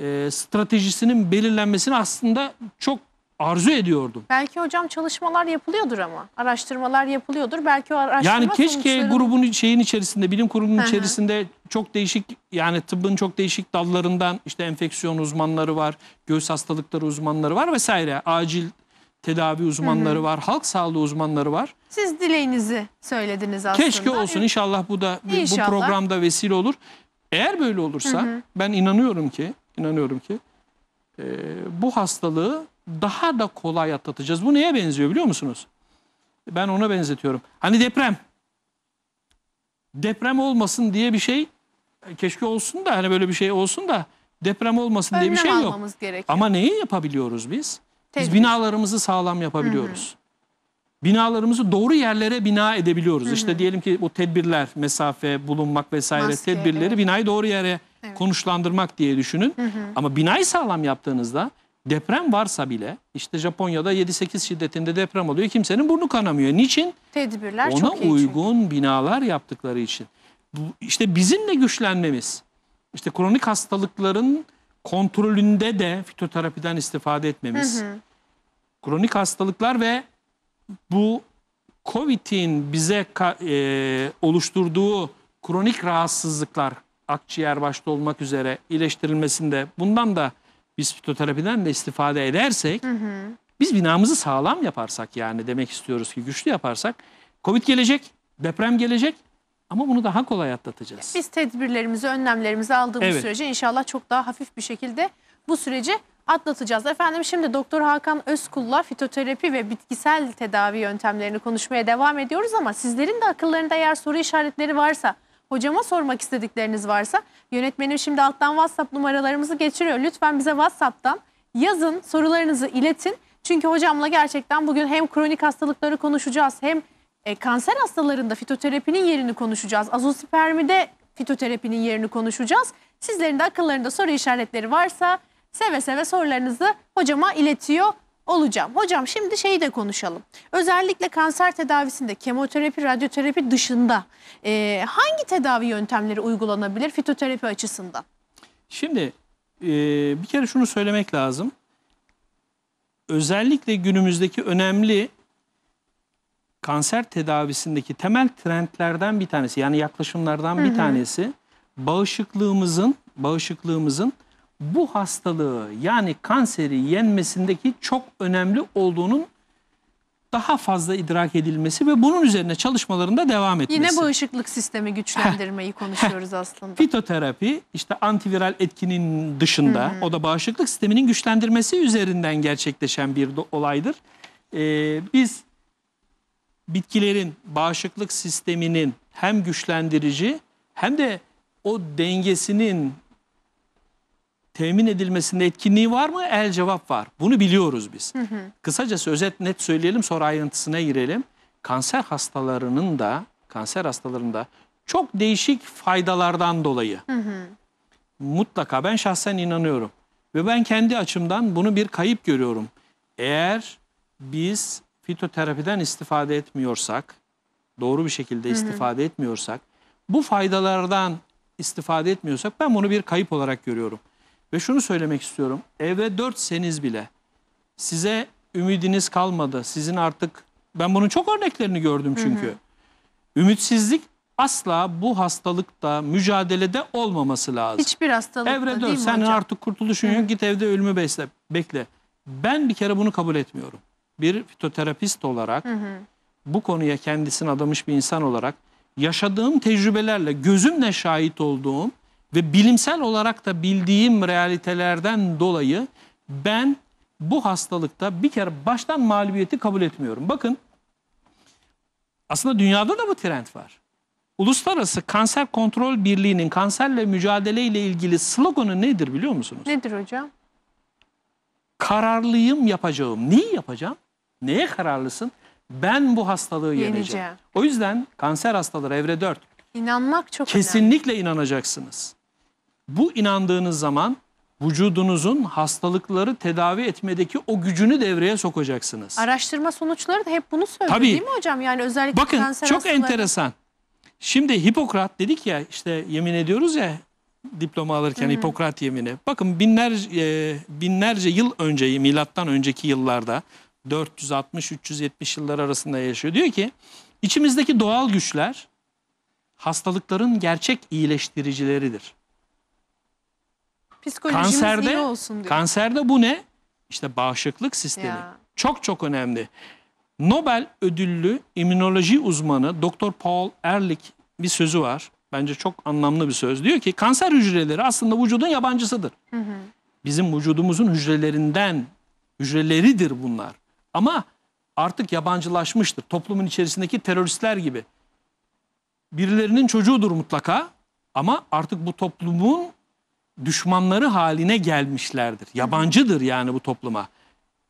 e, stratejisinin belirlenmesini aslında çok arzu ediyordum. Belki hocam çalışmalar yapılıyordur ama. Araştırmalar yapılıyordur. Belki o araştırma Yani keşke sonuçları... grubun şeyin içerisinde, bilim kurumunun içerisinde çok değişik yani tıbbın çok değişik dallarından işte enfeksiyon uzmanları var, göğüs hastalıkları uzmanları var vesaire. Acil tedavi uzmanları hı hı. var, halk sağlığı uzmanları var. Siz dileğinizi söylediniz aslında. Keşke olsun inşallah bu da inşallah. bu programda vesile olur. Eğer böyle olursa hı hı. ben inanıyorum ki, inanıyorum ki e, bu hastalığı daha da kolay atlatacağız. Bu neye benziyor biliyor musunuz? Ben ona benzetiyorum. Hani deprem. Deprem olmasın diye bir şey e, keşke olsun da hani böyle bir şey olsun da deprem olmasın Önlem diye bir şey yok. Gerekiyor. Ama neyi yapabiliyoruz biz? Biz binalarımızı sağlam yapabiliyoruz. Hı hı. Binalarımızı doğru yerlere bina edebiliyoruz. Hı hı. İşte diyelim ki bu tedbirler, mesafe, bulunmak vesaire Maske, tedbirleri evet. binayı doğru yere evet. konuşlandırmak diye düşünün. Hı hı. Ama binayı sağlam yaptığınızda deprem varsa bile işte Japonya'da 7-8 şiddetinde deprem oluyor. Kimsenin burnu kanamıyor. Niçin? Tedbirler Ona çok iyi uygun çünkü. binalar yaptıkları için. Bu, işte bizim de güçlenmemiz. İşte kronik hastalıkların kontrolünde de fitoterapiden istifade etmemiz. Hı hı kronik hastalıklar ve bu COVID'in bize e, oluşturduğu kronik rahatsızlıklar akciğer başta olmak üzere iyileştirilmesinde bundan da biz fitoterapiden de istifade edersek hı hı. biz binamızı sağlam yaparsak yani demek istiyoruz ki güçlü yaparsak Covid gelecek, deprem gelecek ama bunu daha kolay atlatacağız. Biz tedbirlerimizi, önlemlerimizi aldığımız evet. sürece inşallah çok daha hafif bir şekilde bu süreci atlatacağız. Efendim şimdi Doktor Hakan Özkul'la fitoterapi ve bitkisel tedavi yöntemlerini konuşmaya devam ediyoruz ama sizlerin de akıllarında eğer soru işaretleri varsa hocama sormak istedikleriniz varsa yönetmenim şimdi alttan WhatsApp numaralarımızı geçiriyor. Lütfen bize WhatsApp'tan yazın sorularınızı iletin. Çünkü hocamla gerçekten bugün hem kronik hastalıkları konuşacağız hem e, kanser hastalarında fitoterapinin yerini konuşacağız. Azospermide fitoterapinin yerini konuşacağız. Sizlerin de akıllarında soru işaretleri varsa seve seve sorularınızı hocama iletiyor olacağım. Hocam şimdi şeyi de konuşalım. Özellikle kanser tedavisinde kemoterapi, radyoterapi dışında e, hangi tedavi yöntemleri uygulanabilir fitoterapi açısından? Şimdi e, bir kere şunu söylemek lazım. Özellikle günümüzdeki önemli kanser tedavisindeki temel trendlerden bir tanesi yani yaklaşımlardan bir hı hı. tanesi bağışıklığımızın bağışıklığımızın bu hastalığı yani kanseri yenmesindeki çok önemli olduğunun daha fazla idrak edilmesi ve bunun üzerine çalışmalarında devam etmesi. Yine bağışıklık sistemi güçlendirmeyi konuşuyoruz aslında. Fitoterapi işte antiviral etkinin dışında hmm. o da bağışıklık sisteminin güçlendirmesi üzerinden gerçekleşen bir olaydır. Ee, biz bitkilerin bağışıklık sisteminin hem güçlendirici hem de o dengesinin temin edilmesinde etkinliği var mı? El cevap var. Bunu biliyoruz biz. Hı hı. Kısacası özet net söyleyelim sonra ayrıntısına girelim. Kanser hastalarının da kanser hastalarında çok değişik faydalardan dolayı hı hı. mutlaka ben şahsen inanıyorum. Ve ben kendi açımdan bunu bir kayıp görüyorum. Eğer biz fitoterapiden istifade etmiyorsak, doğru bir şekilde istifade hı hı. etmiyorsak, bu faydalardan istifade etmiyorsak ben bunu bir kayıp olarak görüyorum. Ve şunu söylemek istiyorum. Evre dörtseniz bile size ümidiniz kalmadı. Sizin artık ben bunun çok örneklerini gördüm çünkü. Hı hı. Ümitsizlik asla bu hastalıkta mücadelede olmaması lazım. Hiçbir hastalıkta Evre dört, değil mi sen hocam? artık kurtuluşun yok git evde ölümü besle, bekle. Ben bir kere bunu kabul etmiyorum. Bir fitoterapist olarak hı hı. bu konuya kendisini adamış bir insan olarak yaşadığım tecrübelerle gözümle şahit olduğum ve bilimsel olarak da bildiğim realitelerden dolayı ben bu hastalıkta bir kere baştan mağlubiyeti kabul etmiyorum. Bakın aslında dünyada da bu trend var. Uluslararası Kanser Kontrol Birliği'nin kanserle mücadele ile ilgili sloganı nedir biliyor musunuz? Nedir hocam? Kararlıyım yapacağım. Neyi yapacağım? Neye kararlısın? Ben bu hastalığı yeneceğim. yeneceğim. O yüzden kanser hastaları evre 4. İnanmak çok Kesinlikle önemli. inanacaksınız. Bu inandığınız zaman vücudunuzun hastalıkları tedavi etmedeki o gücünü devreye sokacaksınız. Araştırma sonuçları da hep bunu söylüyor Tabii. değil mi hocam? Yani özellikle Bakın kanser çok hastaları... enteresan. Şimdi Hipokrat dedik ya işte yemin ediyoruz ya diploma alırken Hı Hipokrat yemini. Bakın binlerce, e, binlerce yıl önce milattan önceki yıllarda 460-370 yıllar arasında yaşıyor. Diyor ki içimizdeki doğal güçler hastalıkların gerçek iyileştiricileridir. Psikolojimiz kanserde, iyi olsun diyor. Kanserde bu ne? İşte bağışıklık sistemi. Ya. Çok çok önemli. Nobel ödüllü immünoloji uzmanı Doktor Paul Ehrlich bir sözü var. Bence çok anlamlı bir söz. Diyor ki kanser hücreleri aslında vücudun yabancısıdır. Hı hı. Bizim vücudumuzun hücrelerinden hücreleridir bunlar. Ama artık yabancılaşmıştır. Toplumun içerisindeki teröristler gibi. Birilerinin çocuğudur mutlaka ama artık bu toplumun düşmanları haline gelmişlerdir. Yabancıdır yani bu topluma.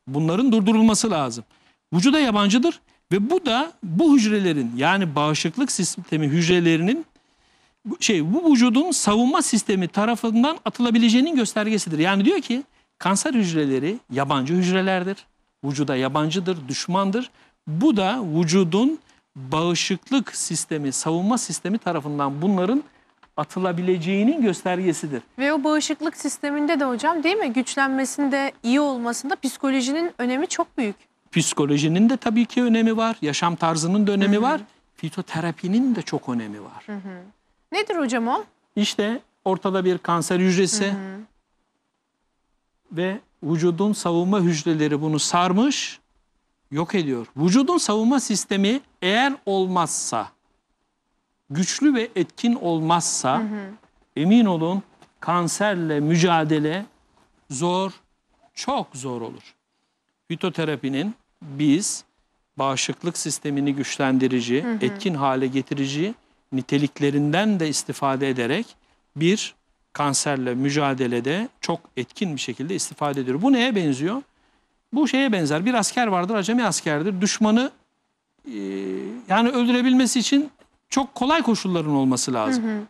Bunların durdurulması lazım. Vücuda yabancıdır ve bu da bu hücrelerin yani bağışıklık sistemi hücrelerinin şey bu vücudun savunma sistemi tarafından atılabileceğinin göstergesidir. Yani diyor ki kanser hücreleri yabancı hücrelerdir. Vücuda yabancıdır, düşmandır. Bu da vücudun bağışıklık sistemi, savunma sistemi tarafından bunların atılabileceğinin göstergesidir. Ve o bağışıklık sisteminde de hocam değil mi? Güçlenmesinde, iyi olmasında psikolojinin önemi çok büyük. Psikolojinin de tabii ki önemi var. Yaşam tarzının da önemi Hı -hı. var. Fitoterapinin de çok önemi var. Hı -hı. Nedir hocam o? İşte ortada bir kanser hücresi Hı -hı. ve vücudun savunma hücreleri bunu sarmış, yok ediyor. Vücudun savunma sistemi eğer olmazsa güçlü ve etkin olmazsa hı hı. emin olun kanserle mücadele zor, çok zor olur. Fitoterapinin biz bağışıklık sistemini güçlendirici, hı hı. etkin hale getirici niteliklerinden de istifade ederek bir kanserle mücadelede çok etkin bir şekilde istifade ediyor. Bu neye benziyor? Bu şeye benzer. Bir asker vardır, acemi askerdir. Düşmanı e, yani öldürebilmesi için çok kolay koşulların olması lazım. Hı hı.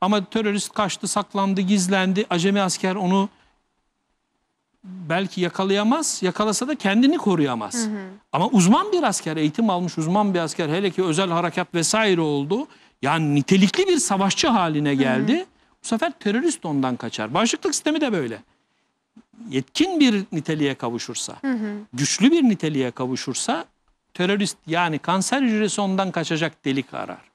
Ama terörist kaçtı, saklandı, gizlendi. Acemi asker onu belki yakalayamaz. Yakalasa da kendini koruyamaz. Hı hı. Ama uzman bir asker, eğitim almış uzman bir asker hele ki özel harekat vesaire oldu. Yani nitelikli bir savaşçı haline geldi. Hı hı. Bu sefer terörist ondan kaçar. Başlıklık sistemi de böyle. Yetkin bir niteliğe kavuşursa, hı hı. güçlü bir niteliğe kavuşursa terörist yani kanser hücresi ondan kaçacak delik arar.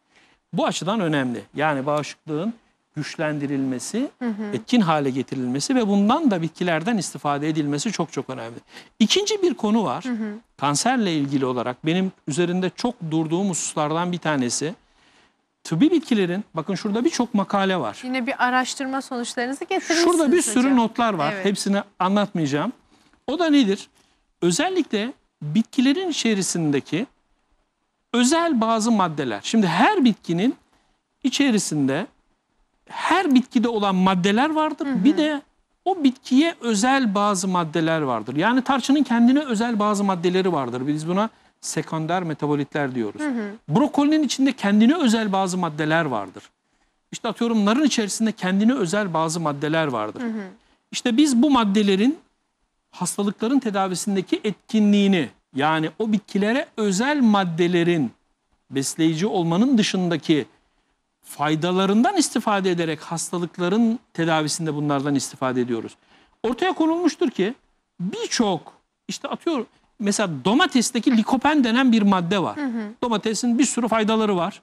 Bu açıdan önemli. Yani bağışıklığın güçlendirilmesi, hı hı. etkin hale getirilmesi ve bundan da bitkilerden istifade edilmesi çok çok önemli. İkinci bir konu var. Hı hı. Kanserle ilgili olarak benim üzerinde çok durduğum hususlardan bir tanesi. Tıbbi bitkilerin, bakın şurada birçok makale var. Yine bir araştırma sonuçlarınızı getirmişsiniz Şurada bir sürü hocam. notlar var. Evet. Hepsini anlatmayacağım. O da nedir? Özellikle bitkilerin içerisindeki özel bazı maddeler. Şimdi her bitkinin içerisinde her bitkide olan maddeler vardır. Hı hı. Bir de o bitkiye özel bazı maddeler vardır. Yani tarçının kendine özel bazı maddeleri vardır. Biz buna sekonder metabolitler diyoruz. Hı hı. Brokolinin içinde kendine özel bazı maddeler vardır. İşte atıyorum narın içerisinde kendine özel bazı maddeler vardır. Hı hı. İşte biz bu maddelerin hastalıkların tedavisindeki etkinliğini yani o bitkilere özel maddelerin besleyici olmanın dışındaki faydalarından istifade ederek hastalıkların tedavisinde bunlardan istifade ediyoruz. Ortaya konulmuştur ki birçok işte atıyor mesela domatesteki likopen denen bir madde var. Hı hı. Domatesin bir sürü faydaları var.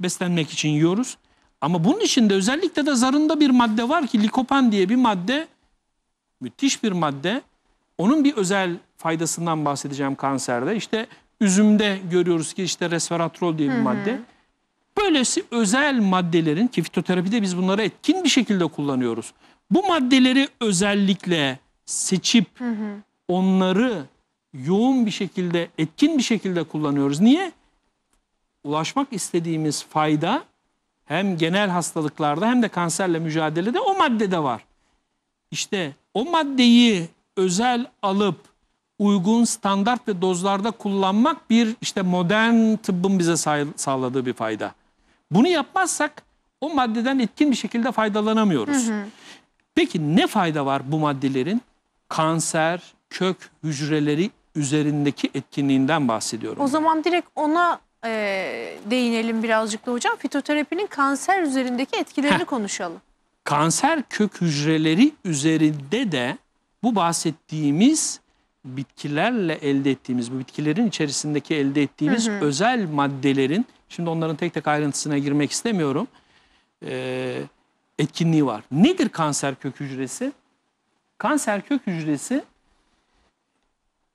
Beslenmek için yiyoruz. Ama bunun içinde özellikle de zarında bir madde var ki likopen diye bir madde müthiş bir madde. Onun bir özel faydasından bahsedeceğim kanserde. İşte üzümde görüyoruz ki işte resveratrol diye bir madde. Böylesi özel maddelerin ki fitoterapide biz bunları etkin bir şekilde kullanıyoruz. Bu maddeleri özellikle seçip Hı -hı. onları yoğun bir şekilde, etkin bir şekilde kullanıyoruz. Niye? Ulaşmak istediğimiz fayda hem genel hastalıklarda hem de kanserle mücadelede o maddede var. İşte o maddeyi özel alıp uygun standart ve dozlarda kullanmak bir işte modern tıbbın bize sağladığı bir fayda. Bunu yapmazsak o maddeden etkin bir şekilde faydalanamıyoruz. Hı hı. Peki ne fayda var bu maddelerin? Kanser, kök hücreleri üzerindeki etkinliğinden bahsediyorum. O ben. zaman direkt ona e, değinelim birazcık da hocam. Fitoterapinin kanser üzerindeki etkilerini Heh. konuşalım. Kanser kök hücreleri üzerinde de bu bahsettiğimiz bitkilerle elde ettiğimiz, bu bitkilerin içerisindeki elde ettiğimiz hı hı. özel maddelerin, şimdi onların tek tek ayrıntısına girmek istemiyorum, e, etkinliği var. Nedir kanser kök hücresi? Kanser kök hücresi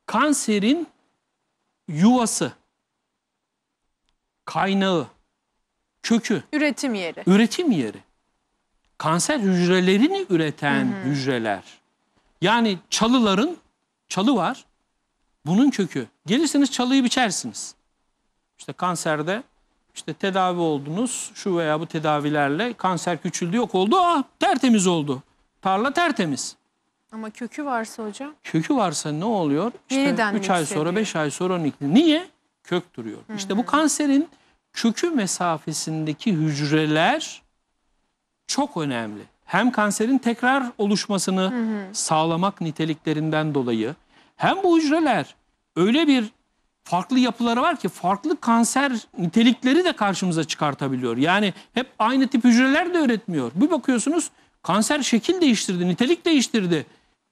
kanserin yuvası, kaynağı, kökü. Üretim yeri. Üretim yeri. Kanser hücrelerini üreten hı hı. hücreler. Yani çalıların Çalı var. Bunun kökü. Gelirseniz çalıyı biçersiniz. İşte kanserde işte tedavi oldunuz. Şu veya bu tedavilerle kanser küçüldü, yok oldu. Ah tertemiz oldu. Tarla tertemiz. Ama kökü varsa hocam? Kökü varsa ne oluyor? İşte Yeniden 3 ay sonra, 5 ay sonra onun Niye? Kök duruyor. Hı -hı. İşte bu kanserin kökü mesafesindeki hücreler çok önemli hem kanserin tekrar oluşmasını hı hı. sağlamak niteliklerinden dolayı hem bu hücreler öyle bir farklı yapıları var ki farklı kanser nitelikleri de karşımıza çıkartabiliyor. Yani hep aynı tip hücreler de üretmiyor. Bir bakıyorsunuz kanser şekil değiştirdi, nitelik değiştirdi.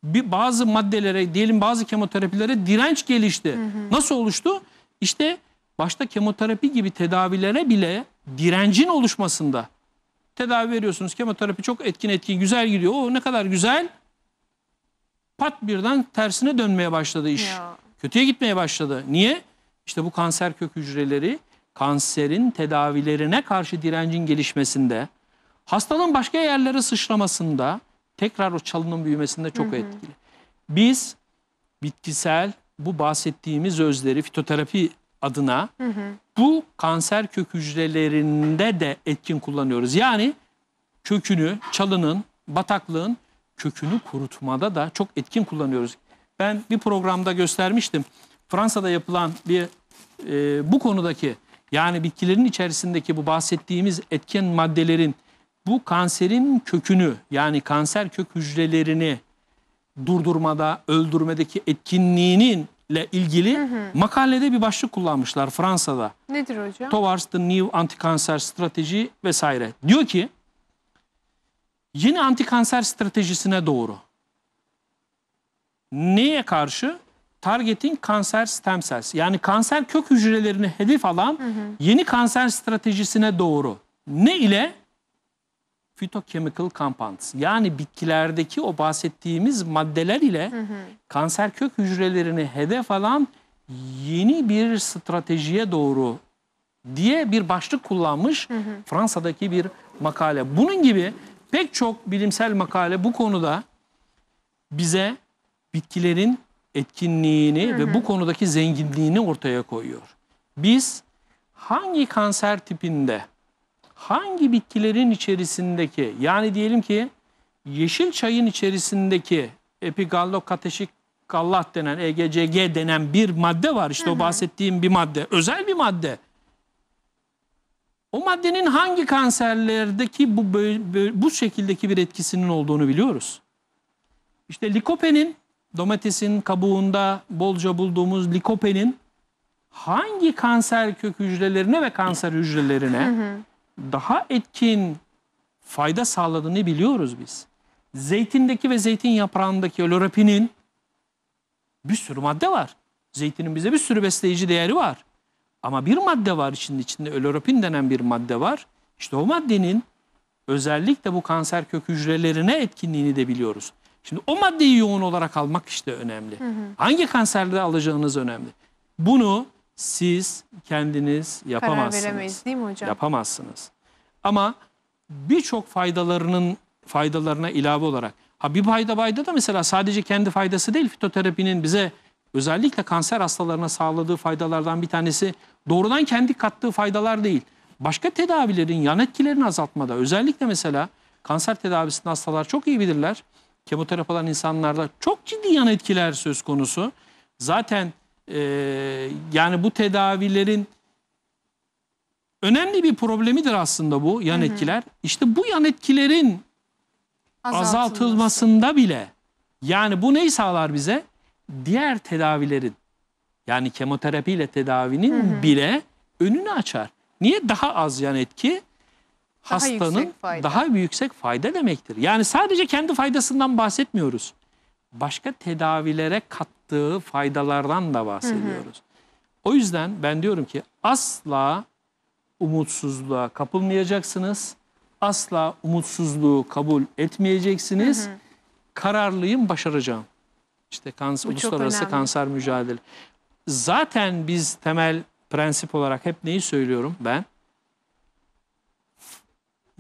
Bir bazı maddelere, diyelim bazı kemoterapilere direnç gelişti. Hı hı. Nasıl oluştu? İşte başta kemoterapi gibi tedavilere bile direncin oluşmasında Tedavi veriyorsunuz. Kemoterapi çok etkin etkin güzel gidiyor. O ne kadar güzel. Pat birden tersine dönmeye başladı iş. Ya. Kötüye gitmeye başladı. Niye? İşte bu kanser kök hücreleri kanserin tedavilerine karşı direncin gelişmesinde, hastalığın başka yerlere sıçramasında, tekrar o çalının büyümesinde çok hı hı. etkili. Biz bitkisel bu bahsettiğimiz özleri fitoterapi adına hı hı. bu kanser kök hücrelerinde de etkin kullanıyoruz. Yani kökünü, çalının, bataklığın kökünü kurutmada da çok etkin kullanıyoruz. Ben bir programda göstermiştim. Fransa'da yapılan bir e, bu konudaki yani bitkilerin içerisindeki bu bahsettiğimiz etken maddelerin bu kanserin kökünü yani kanser kök hücrelerini durdurmada, öldürmedeki etkinliğinin ile ilgili hı hı. makalede bir başlık kullanmışlar Fransa'da. Nedir hocam? Towards the New Anti-Cancer Strategy vesaire. Diyor ki yeni anti antikanser stratejisine doğru. Neye karşı? Targeting kanser stem cells. Yani kanser kök hücrelerini hedef alan hı hı. yeni kanser stratejisine doğru. Ne ile? phytochemical compounds yani bitkilerdeki o bahsettiğimiz maddeler ile hı hı. kanser kök hücrelerini hedef alan yeni bir stratejiye doğru diye bir başlık kullanmış hı hı. Fransa'daki bir makale. Bunun gibi pek çok bilimsel makale bu konuda bize bitkilerin etkinliğini hı hı. ve bu konudaki zenginliğini ortaya koyuyor. Biz hangi kanser tipinde hangi bitkilerin içerisindeki yani diyelim ki yeşil çayın içerisindeki epigallokateşik gallat denen EGCG denen bir madde var. işte hı hı. o bahsettiğim bir madde. Özel bir madde. O maddenin hangi kanserlerdeki bu, bu şekildeki bir etkisinin olduğunu biliyoruz. İşte likopenin domatesin kabuğunda bolca bulduğumuz likopenin hangi kanser kök hücrelerine ve kanser hücrelerine hı hı daha etkin fayda sağladığını biliyoruz biz. Zeytindeki ve zeytin yaprağındaki lorapinin bir sürü madde var. Zeytinin bize bir sürü besleyici değeri var. Ama bir madde var içinde içinde öloropin denen bir madde var. İşte o maddenin özellikle bu kanser kök hücrelerine etkinliğini de biliyoruz. Şimdi o maddeyi yoğun olarak almak işte önemli. Hı hı. Hangi kanserde alacağınız önemli. Bunu siz kendiniz yapamazsınız. Karar veremeyiz değil mi hocam? Yapamazsınız. Ama birçok faydalarının faydalarına ilave olarak ha bir fayda fayda da mesela sadece kendi faydası değil fitoterapinin bize özellikle kanser hastalarına sağladığı faydalardan bir tanesi doğrudan kendi kattığı faydalar değil. Başka tedavilerin yan etkilerini azaltmada özellikle mesela kanser tedavisinde hastalar çok iyi bilirler. Kemoterapi alan insanlarda çok ciddi yan etkiler söz konusu. Zaten e, yani bu tedavilerin önemli bir problemidir aslında bu yan hı hı. etkiler. İşte bu yan etkilerin azaltılmasında bile yani bu neyi sağlar bize? Diğer tedavilerin yani kemoterapiyle tedavinin hı hı. bile önünü açar. Niye daha az yan etki? Daha hastanın yüksek daha yüksek fayda demektir. Yani sadece kendi faydasından bahsetmiyoruz. Başka tedavilere kat yarattığı faydalardan da bahsediyoruz. Hı hı. O yüzden ben diyorum ki asla umutsuzluğa kapılmayacaksınız. Asla umutsuzluğu kabul etmeyeceksiniz. Hı hı. Kararlıyım, başaracağım. İşte kans Bu uluslararası kanser mücadele. Zaten biz temel prensip olarak hep neyi söylüyorum ben?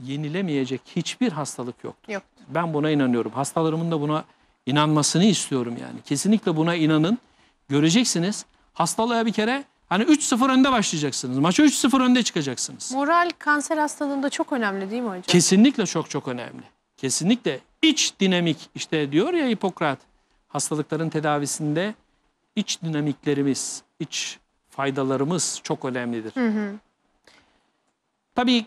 Yenilemeyecek hiçbir hastalık yoktur. Yok. Ben buna inanıyorum. Hastalarımın da buna inanmasını istiyorum yani. Kesinlikle buna inanın. Göreceksiniz. Hastalığa bir kere hani 3-0 önde başlayacaksınız. Maça 3-0 önde çıkacaksınız. Moral kanser hastalığında çok önemli değil mi hocam? Kesinlikle çok çok önemli. Kesinlikle iç dinamik işte diyor ya Hipokrat hastalıkların tedavisinde iç dinamiklerimiz, iç faydalarımız çok önemlidir. Hı hı. Tabii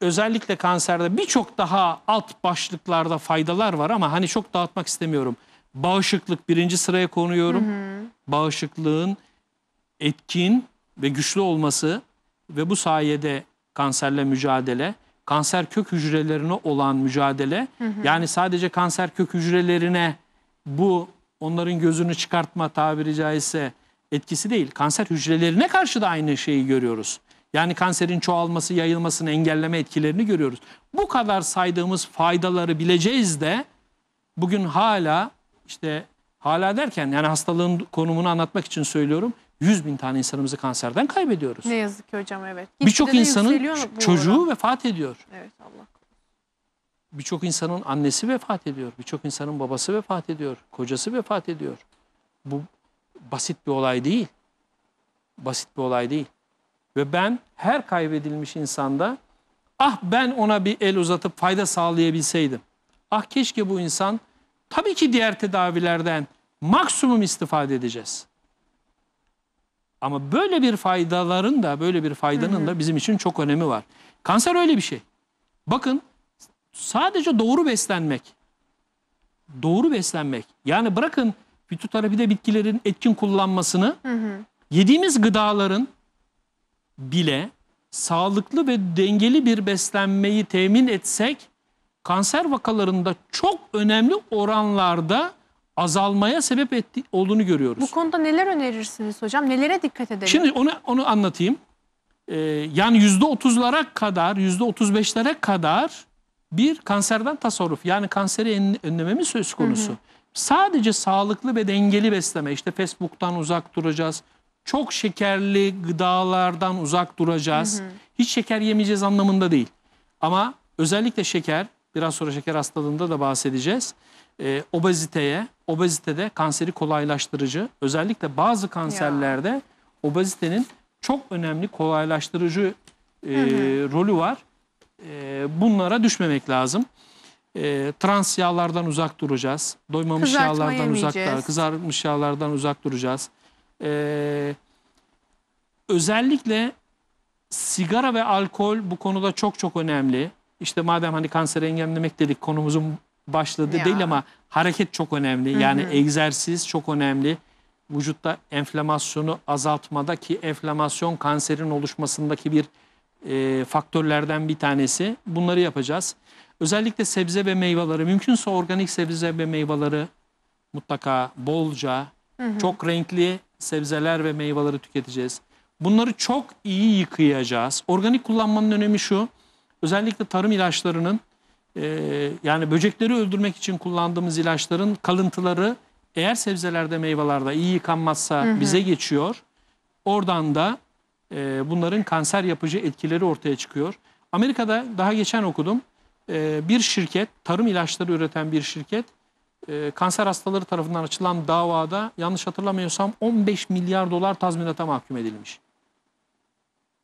özellikle kanserde birçok daha alt başlıklarda faydalar var ama hani çok dağıtmak istemiyorum. Bağışıklık birinci sıraya konuyorum. Hı hı. Bağışıklığın etkin ve güçlü olması ve bu sayede kanserle mücadele, kanser kök hücrelerine olan mücadele hı hı. yani sadece kanser kök hücrelerine bu onların gözünü çıkartma tabiri caizse etkisi değil. Kanser hücrelerine karşı da aynı şeyi görüyoruz. Yani kanserin çoğalması, yayılmasını engelleme etkilerini görüyoruz. Bu kadar saydığımız faydaları bileceğiz de bugün hala işte hala derken yani hastalığın konumunu anlatmak için söylüyorum. 100 bin tane insanımızı kanserden kaybediyoruz. Ne yazık ki hocam evet. Birçok insanın çocuğu oran. vefat ediyor. Evet Allah Birçok insanın annesi vefat ediyor. Birçok insanın babası vefat ediyor. Kocası vefat ediyor. Bu basit bir olay değil. Basit bir olay değil. Ve ben her kaybedilmiş insanda ah ben ona bir el uzatıp fayda sağlayabilseydim. Ah keşke bu insan tabii ki diğer tedavilerden maksimum istifade edeceğiz. Ama böyle bir faydaların da böyle bir faydanın da bizim için çok önemi var. Kanser öyle bir şey. Bakın sadece doğru beslenmek. Doğru beslenmek. Yani bırakın fitoterapi de bitkilerin etkin kullanmasını. Hı hı. Yediğimiz gıdaların bile sağlıklı ve dengeli bir beslenmeyi temin etsek kanser vakalarında çok önemli oranlarda azalmaya sebep etti, olduğunu görüyoruz. Bu konuda neler önerirsiniz hocam? Nelere dikkat edelim? Şimdi onu onu anlatayım. Ee, yani yüzde otuzlara kadar, yüzde otuz beşlere kadar bir kanserden tasarruf yani kanseri en, önlememiz söz konusu. Hı hı. Sadece sağlıklı ve dengeli besleme İşte Facebook'tan uzak duracağız, çok şekerli gıdalardan uzak duracağız. Hı hı. Hiç şeker yemeyeceğiz anlamında değil. Ama özellikle şeker, biraz sonra şeker hastalığında da bahsedeceğiz. E, obeziteye, obezitede kanseri kolaylaştırıcı, özellikle bazı kanserlerde ya. obezitenin çok önemli kolaylaştırıcı e, hı hı. rolü var. E, bunlara düşmemek lazım. E, trans yağlardan uzak duracağız. Doymamış Kızartma yağlardan uzak duracağız. Kızarmış yağlardan uzak duracağız. Ee, özellikle sigara ve alkol bu konuda çok çok önemli. İşte madem hani kanser engellemek dedik konumuzun başladı ya. değil ama hareket çok önemli. Hı -hı. Yani egzersiz çok önemli. Vücutta enflamasyonu azaltmada ki enflamasyon kanserin oluşmasındaki bir e, faktörlerden bir tanesi. Bunları yapacağız. Özellikle sebze ve meyveleri mümkünse organik sebze ve meyveleri mutlaka bolca Hı Çok renkli sebzeler ve meyveleri tüketeceğiz. Bunları çok iyi yıkayacağız. Organik kullanmanın önemi şu. Özellikle tarım ilaçlarının e, yani böcekleri öldürmek için kullandığımız ilaçların kalıntıları eğer sebzelerde meyvelerde iyi yıkanmazsa hı hı. bize geçiyor. Oradan da e, bunların kanser yapıcı etkileri ortaya çıkıyor. Amerika'da daha geçen okudum e, bir şirket tarım ilaçları üreten bir şirket e, kanser hastaları tarafından açılan davada yanlış hatırlamıyorsam 15 milyar dolar tazminata mahkum edilmiş.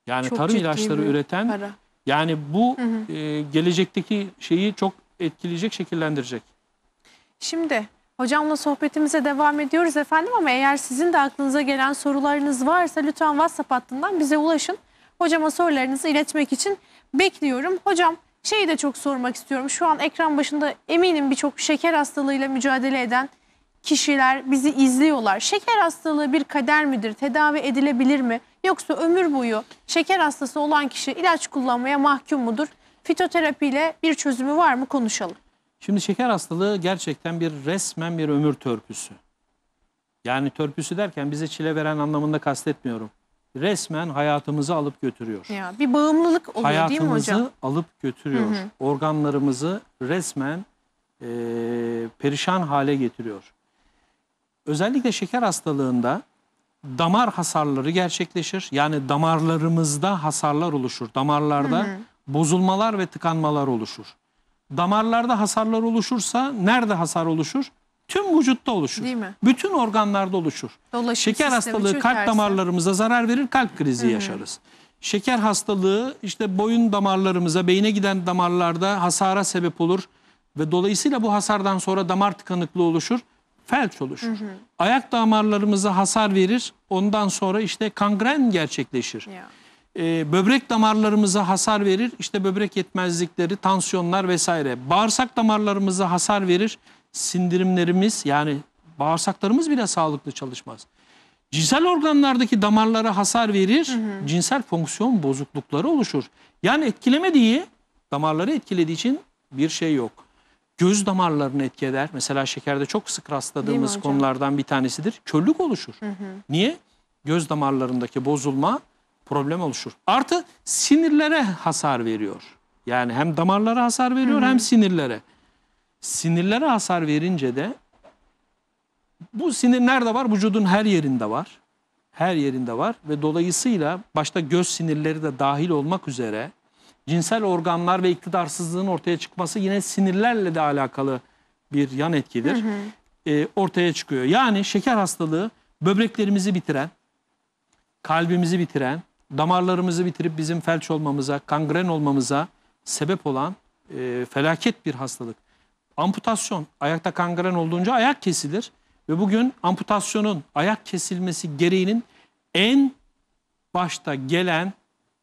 Yani çok tarım ilaçları üreten para. yani bu hı hı. E, gelecekteki şeyi çok etkileyecek, şekillendirecek. Şimdi hocamla sohbetimize devam ediyoruz efendim ama eğer sizin de aklınıza gelen sorularınız varsa lütfen WhatsApp hattından bize ulaşın. Hocama sorularınızı iletmek için bekliyorum. Hocam Şeyi de çok sormak istiyorum. Şu an ekran başında eminim birçok şeker hastalığıyla mücadele eden kişiler bizi izliyorlar. Şeker hastalığı bir kader midir? Tedavi edilebilir mi? Yoksa ömür boyu şeker hastası olan kişi ilaç kullanmaya mahkum mudur? Fitoterapiyle bir çözümü var mı? Konuşalım. Şimdi şeker hastalığı gerçekten bir resmen bir ömür törpüsü. Yani törpüsü derken bize çile veren anlamında kastetmiyorum resmen hayatımızı alıp götürüyor. Ya, bir bağımlılık oluyor hayatımızı değil mi hocam? Hayatımızı alıp götürüyor. Hı hı. Organlarımızı resmen e, perişan hale getiriyor. Özellikle şeker hastalığında damar hasarları gerçekleşir. Yani damarlarımızda hasarlar oluşur. Damarlarda hı hı. bozulmalar ve tıkanmalar oluşur. Damarlarda hasarlar oluşursa nerede hasar oluşur? tüm vücutta oluşur. Değil mi? Bütün organlarda oluşur. Dolaşım Şeker hastalığı kalp tersi. damarlarımıza zarar verir, kalp krizi Hı -hı. yaşarız. Şeker hastalığı işte boyun damarlarımıza, beyine giden damarlarda hasara sebep olur ve dolayısıyla bu hasardan sonra damar tıkanıklığı oluşur, felç oluşur. Hı hı. Ayak damarlarımıza hasar verir, ondan sonra işte kangren gerçekleşir. Ya. Ee, böbrek damarlarımıza hasar verir, işte böbrek yetmezlikleri, tansiyonlar vesaire. Bağırsak damarlarımıza hasar verir, sindirimlerimiz yani bağırsaklarımız bile sağlıklı çalışmaz. Cinsel organlardaki damarlara hasar verir, hı hı. cinsel fonksiyon bozuklukları oluşur. Yani etkilemediği, damarları etkilediği için bir şey yok. Göz damarlarını etki Mesela şekerde çok sık rastladığımız konulardan bir tanesidir. Körlük oluşur. Hı hı. Niye? Göz damarlarındaki bozulma problem oluşur. Artı sinirlere hasar veriyor. Yani hem damarlara hasar veriyor hı hı. hem sinirlere sinirlere hasar verince de bu sinir nerede var? Vücudun her yerinde var. Her yerinde var ve dolayısıyla başta göz sinirleri de dahil olmak üzere cinsel organlar ve iktidarsızlığın ortaya çıkması yine sinirlerle de alakalı bir yan etkidir. Hı hı. E, ortaya çıkıyor. Yani şeker hastalığı böbreklerimizi bitiren, kalbimizi bitiren, damarlarımızı bitirip bizim felç olmamıza, kangren olmamıza sebep olan e, felaket bir hastalık amputasyon. Ayakta kangren olduğunca ayak kesilir. Ve bugün amputasyonun, ayak kesilmesi gereğinin en başta gelen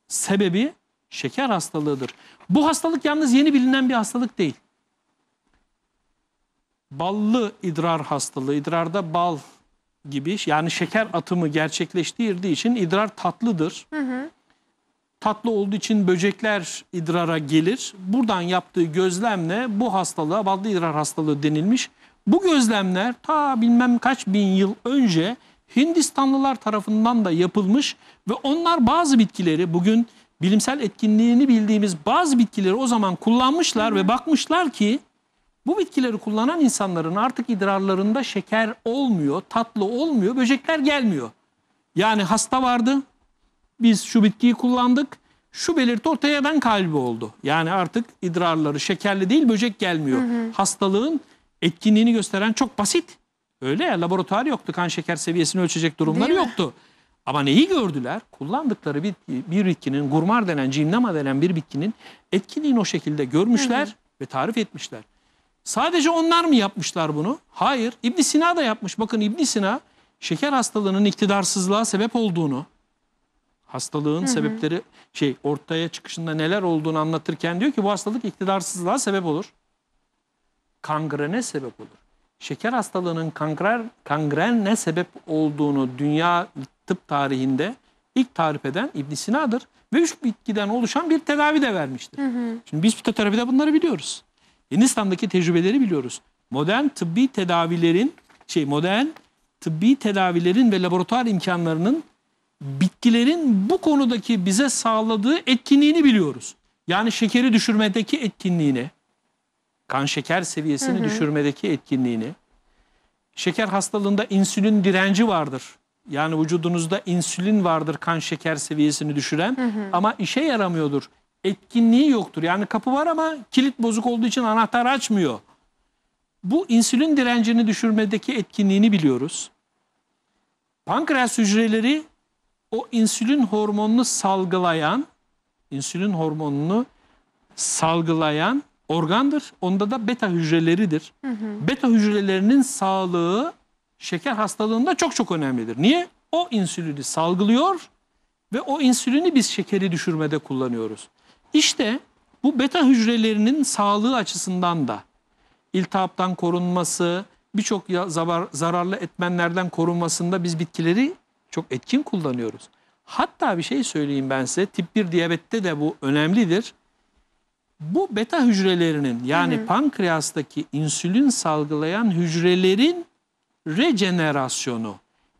sebebi şeker hastalığıdır. Bu hastalık yalnız yeni bilinen bir hastalık değil. Ballı idrar hastalığı, idrarda bal gibi yani şeker atımı gerçekleştirdiği için idrar tatlıdır. Hı hı tatlı olduğu için böcekler idrara gelir. Buradan yaptığı gözlemle bu hastalığa ballı idrar hastalığı denilmiş. Bu gözlemler ta bilmem kaç bin yıl önce Hindistanlılar tarafından da yapılmış ve onlar bazı bitkileri bugün bilimsel etkinliğini bildiğimiz bazı bitkileri o zaman kullanmışlar Hı ve bakmışlar ki bu bitkileri kullanan insanların artık idrarlarında şeker olmuyor, tatlı olmuyor, böcekler gelmiyor. Yani hasta vardı, biz şu bitkiyi kullandık. Şu belirti ortaya ben kalbi oldu. Yani artık idrarları şekerli değil böcek gelmiyor. Hı hı. Hastalığın etkinliğini gösteren çok basit. Öyle ya laboratuvar yoktu. Kan şeker seviyesini ölçecek durumları yoktu. Ama neyi gördüler? Kullandıkları bir, bir bitkinin, gurmar denen, cimnama denen bir bitkinin etkinliğini o şekilde görmüşler hı hı. ve tarif etmişler. Sadece onlar mı yapmışlar bunu? Hayır. İbn Sina da yapmış. Bakın İbn Sina şeker hastalığının iktidarsızlığa sebep olduğunu, hastalığın hı hı. sebepleri şey ortaya çıkışında neler olduğunu anlatırken diyor ki bu hastalık iktidarsızlığa sebep olur. Kangrene sebep olur. Şeker hastalığının kangren, kangren ne sebep olduğunu dünya tıp tarihinde ilk tarif eden ibn Sina'dır. Ve üç bitkiden oluşan bir tedavi de vermiştir. Hı hı. Şimdi biz fitoterapide bunları biliyoruz. Hindistan'daki tecrübeleri biliyoruz. Modern tıbbi tedavilerin şey modern tıbbi tedavilerin ve laboratuvar imkanlarının bitkilerin bu konudaki bize sağladığı etkinliğini biliyoruz. Yani şekeri düşürmedeki etkinliğini, kan şeker seviyesini hı hı. düşürmedeki etkinliğini. Şeker hastalığında insülin direnci vardır. Yani vücudunuzda insülin vardır kan şeker seviyesini düşüren hı hı. ama işe yaramıyordur. Etkinliği yoktur. Yani kapı var ama kilit bozuk olduğu için anahtar açmıyor. Bu insülin direncini düşürmedeki etkinliğini biliyoruz. Pankreas hücreleri o insülin hormonunu salgılayan, insülin hormonunu salgılayan organdır. Onda da beta hücreleridir. Hı hı. Beta hücrelerinin sağlığı şeker hastalığında çok çok önemlidir. Niye? O insülini salgılıyor ve o insülini biz şekeri düşürmede kullanıyoruz. İşte bu beta hücrelerinin sağlığı açısından da iltihaptan korunması, birçok zararlı etmenlerden korunmasında biz bitkileri çok etkin kullanıyoruz. Hatta bir şey söyleyeyim ben size. Tip 1 diyabette de bu önemlidir. Bu beta hücrelerinin yani hı hı. pankreastaki insülin salgılayan hücrelerin rejenerasyonu,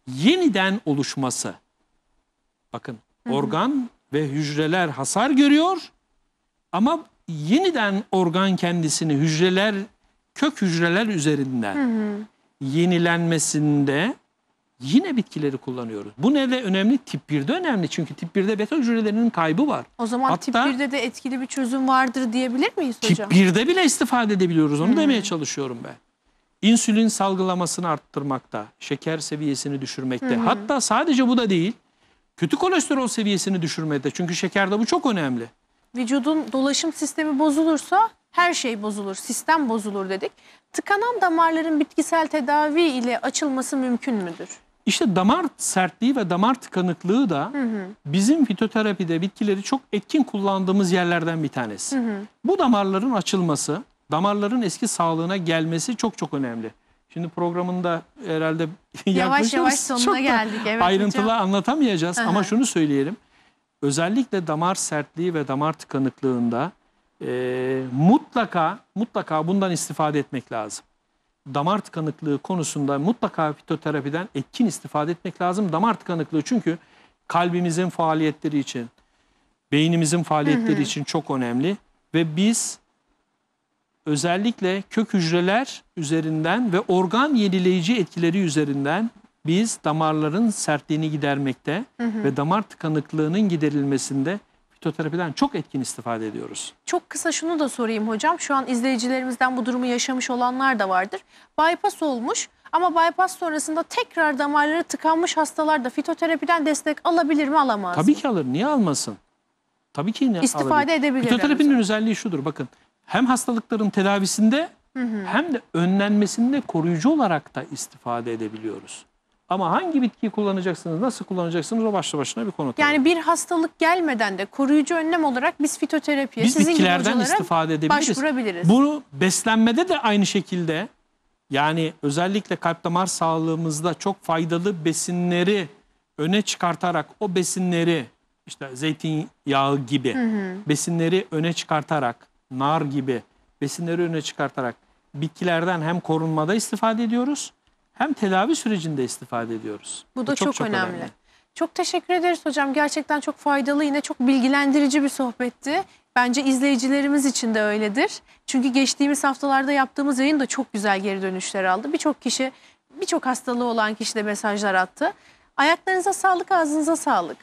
yeniden oluşması. Bakın hı hı. organ ve hücreler hasar görüyor ama yeniden organ kendisini hücreler, kök hücreler üzerinden hı hı. yenilenmesinde Yine bitkileri kullanıyoruz. Bu ne de önemli? Tip 1'de önemli. Çünkü tip 1'de beta hücrelerinin kaybı var. O zaman Hatta, tip 1'de de etkili bir çözüm vardır diyebilir miyiz hocam? Tip 1'de bile istifade edebiliyoruz. Onu hmm. demeye çalışıyorum ben. İnsülin salgılamasını arttırmakta, şeker seviyesini düşürmekte. Hmm. Hatta sadece bu da değil. Kötü kolesterol seviyesini düşürmede. Çünkü şekerde bu çok önemli. Vücudun dolaşım sistemi bozulursa her şey bozulur, sistem bozulur dedik. Tıkanan damarların bitkisel tedavi ile açılması mümkün müdür? İşte damar sertliği ve damar tıkanıklığı da hı hı. bizim fitoterapide bitkileri çok etkin kullandığımız yerlerden bir tanesi. Hı hı. Bu damarların açılması, damarların eski sağlığına gelmesi çok çok önemli. Şimdi programında herhalde yavaş yavaş sonuna çok geldik. Evet ayrıntılı hocam. anlatamayacağız hı hı. ama şunu söyleyelim. Özellikle damar sertliği ve damar tıkanıklığında e, mutlaka mutlaka bundan istifade etmek lazım damar tıkanıklığı konusunda mutlaka fitoterapiden etkin istifade etmek lazım. Damar tıkanıklığı çünkü kalbimizin faaliyetleri için, beynimizin faaliyetleri hı hı. için çok önemli. Ve biz özellikle kök hücreler üzerinden ve organ yenileyici etkileri üzerinden biz damarların sertliğini gidermekte hı hı. ve damar tıkanıklığının giderilmesinde fitoterapiden çok etkin istifade ediyoruz. Çok kısa şunu da sorayım hocam. Şu an izleyicilerimizden bu durumu yaşamış olanlar da vardır. Bypass olmuş ama bypass sonrasında tekrar damarları tıkanmış hastalar da fitoterapiden destek alabilir mi alamaz Tabii ki alır. Niye almasın? Tabii ki ne İstifade alabilir. edebilirler. Fitoterapinin hocam. özelliği şudur bakın. Hem hastalıkların tedavisinde Hı hı. hem de önlenmesinde koruyucu olarak da istifade edebiliyoruz. Ama hangi bitkiyi kullanacaksınız, nasıl kullanacaksınız o başlı başına bir konu. Tabii. Yani bir hastalık gelmeden de koruyucu önlem olarak biz fitoterapiye, biz sizin bitkilerden istifade edebiliriz. Başvurabiliriz. Bu beslenmede de aynı şekilde yani özellikle kalp damar sağlığımızda çok faydalı besinleri öne çıkartarak o besinleri işte zeytinyağı gibi hı hı. besinleri öne çıkartarak nar gibi besinleri öne çıkartarak bitkilerden hem korunmada istifade ediyoruz hem tedavi sürecinde istifade ediyoruz. Bu da Bu çok, çok, çok önemli. önemli. Çok teşekkür ederiz hocam. Gerçekten çok faydalı yine çok bilgilendirici bir sohbetti. Bence izleyicilerimiz için de öyledir. Çünkü geçtiğimiz haftalarda yaptığımız yayın da çok güzel geri dönüşler aldı. Birçok kişi, birçok hastalığı olan kişi de mesajlar attı. Ayaklarınıza sağlık, ağzınıza sağlık.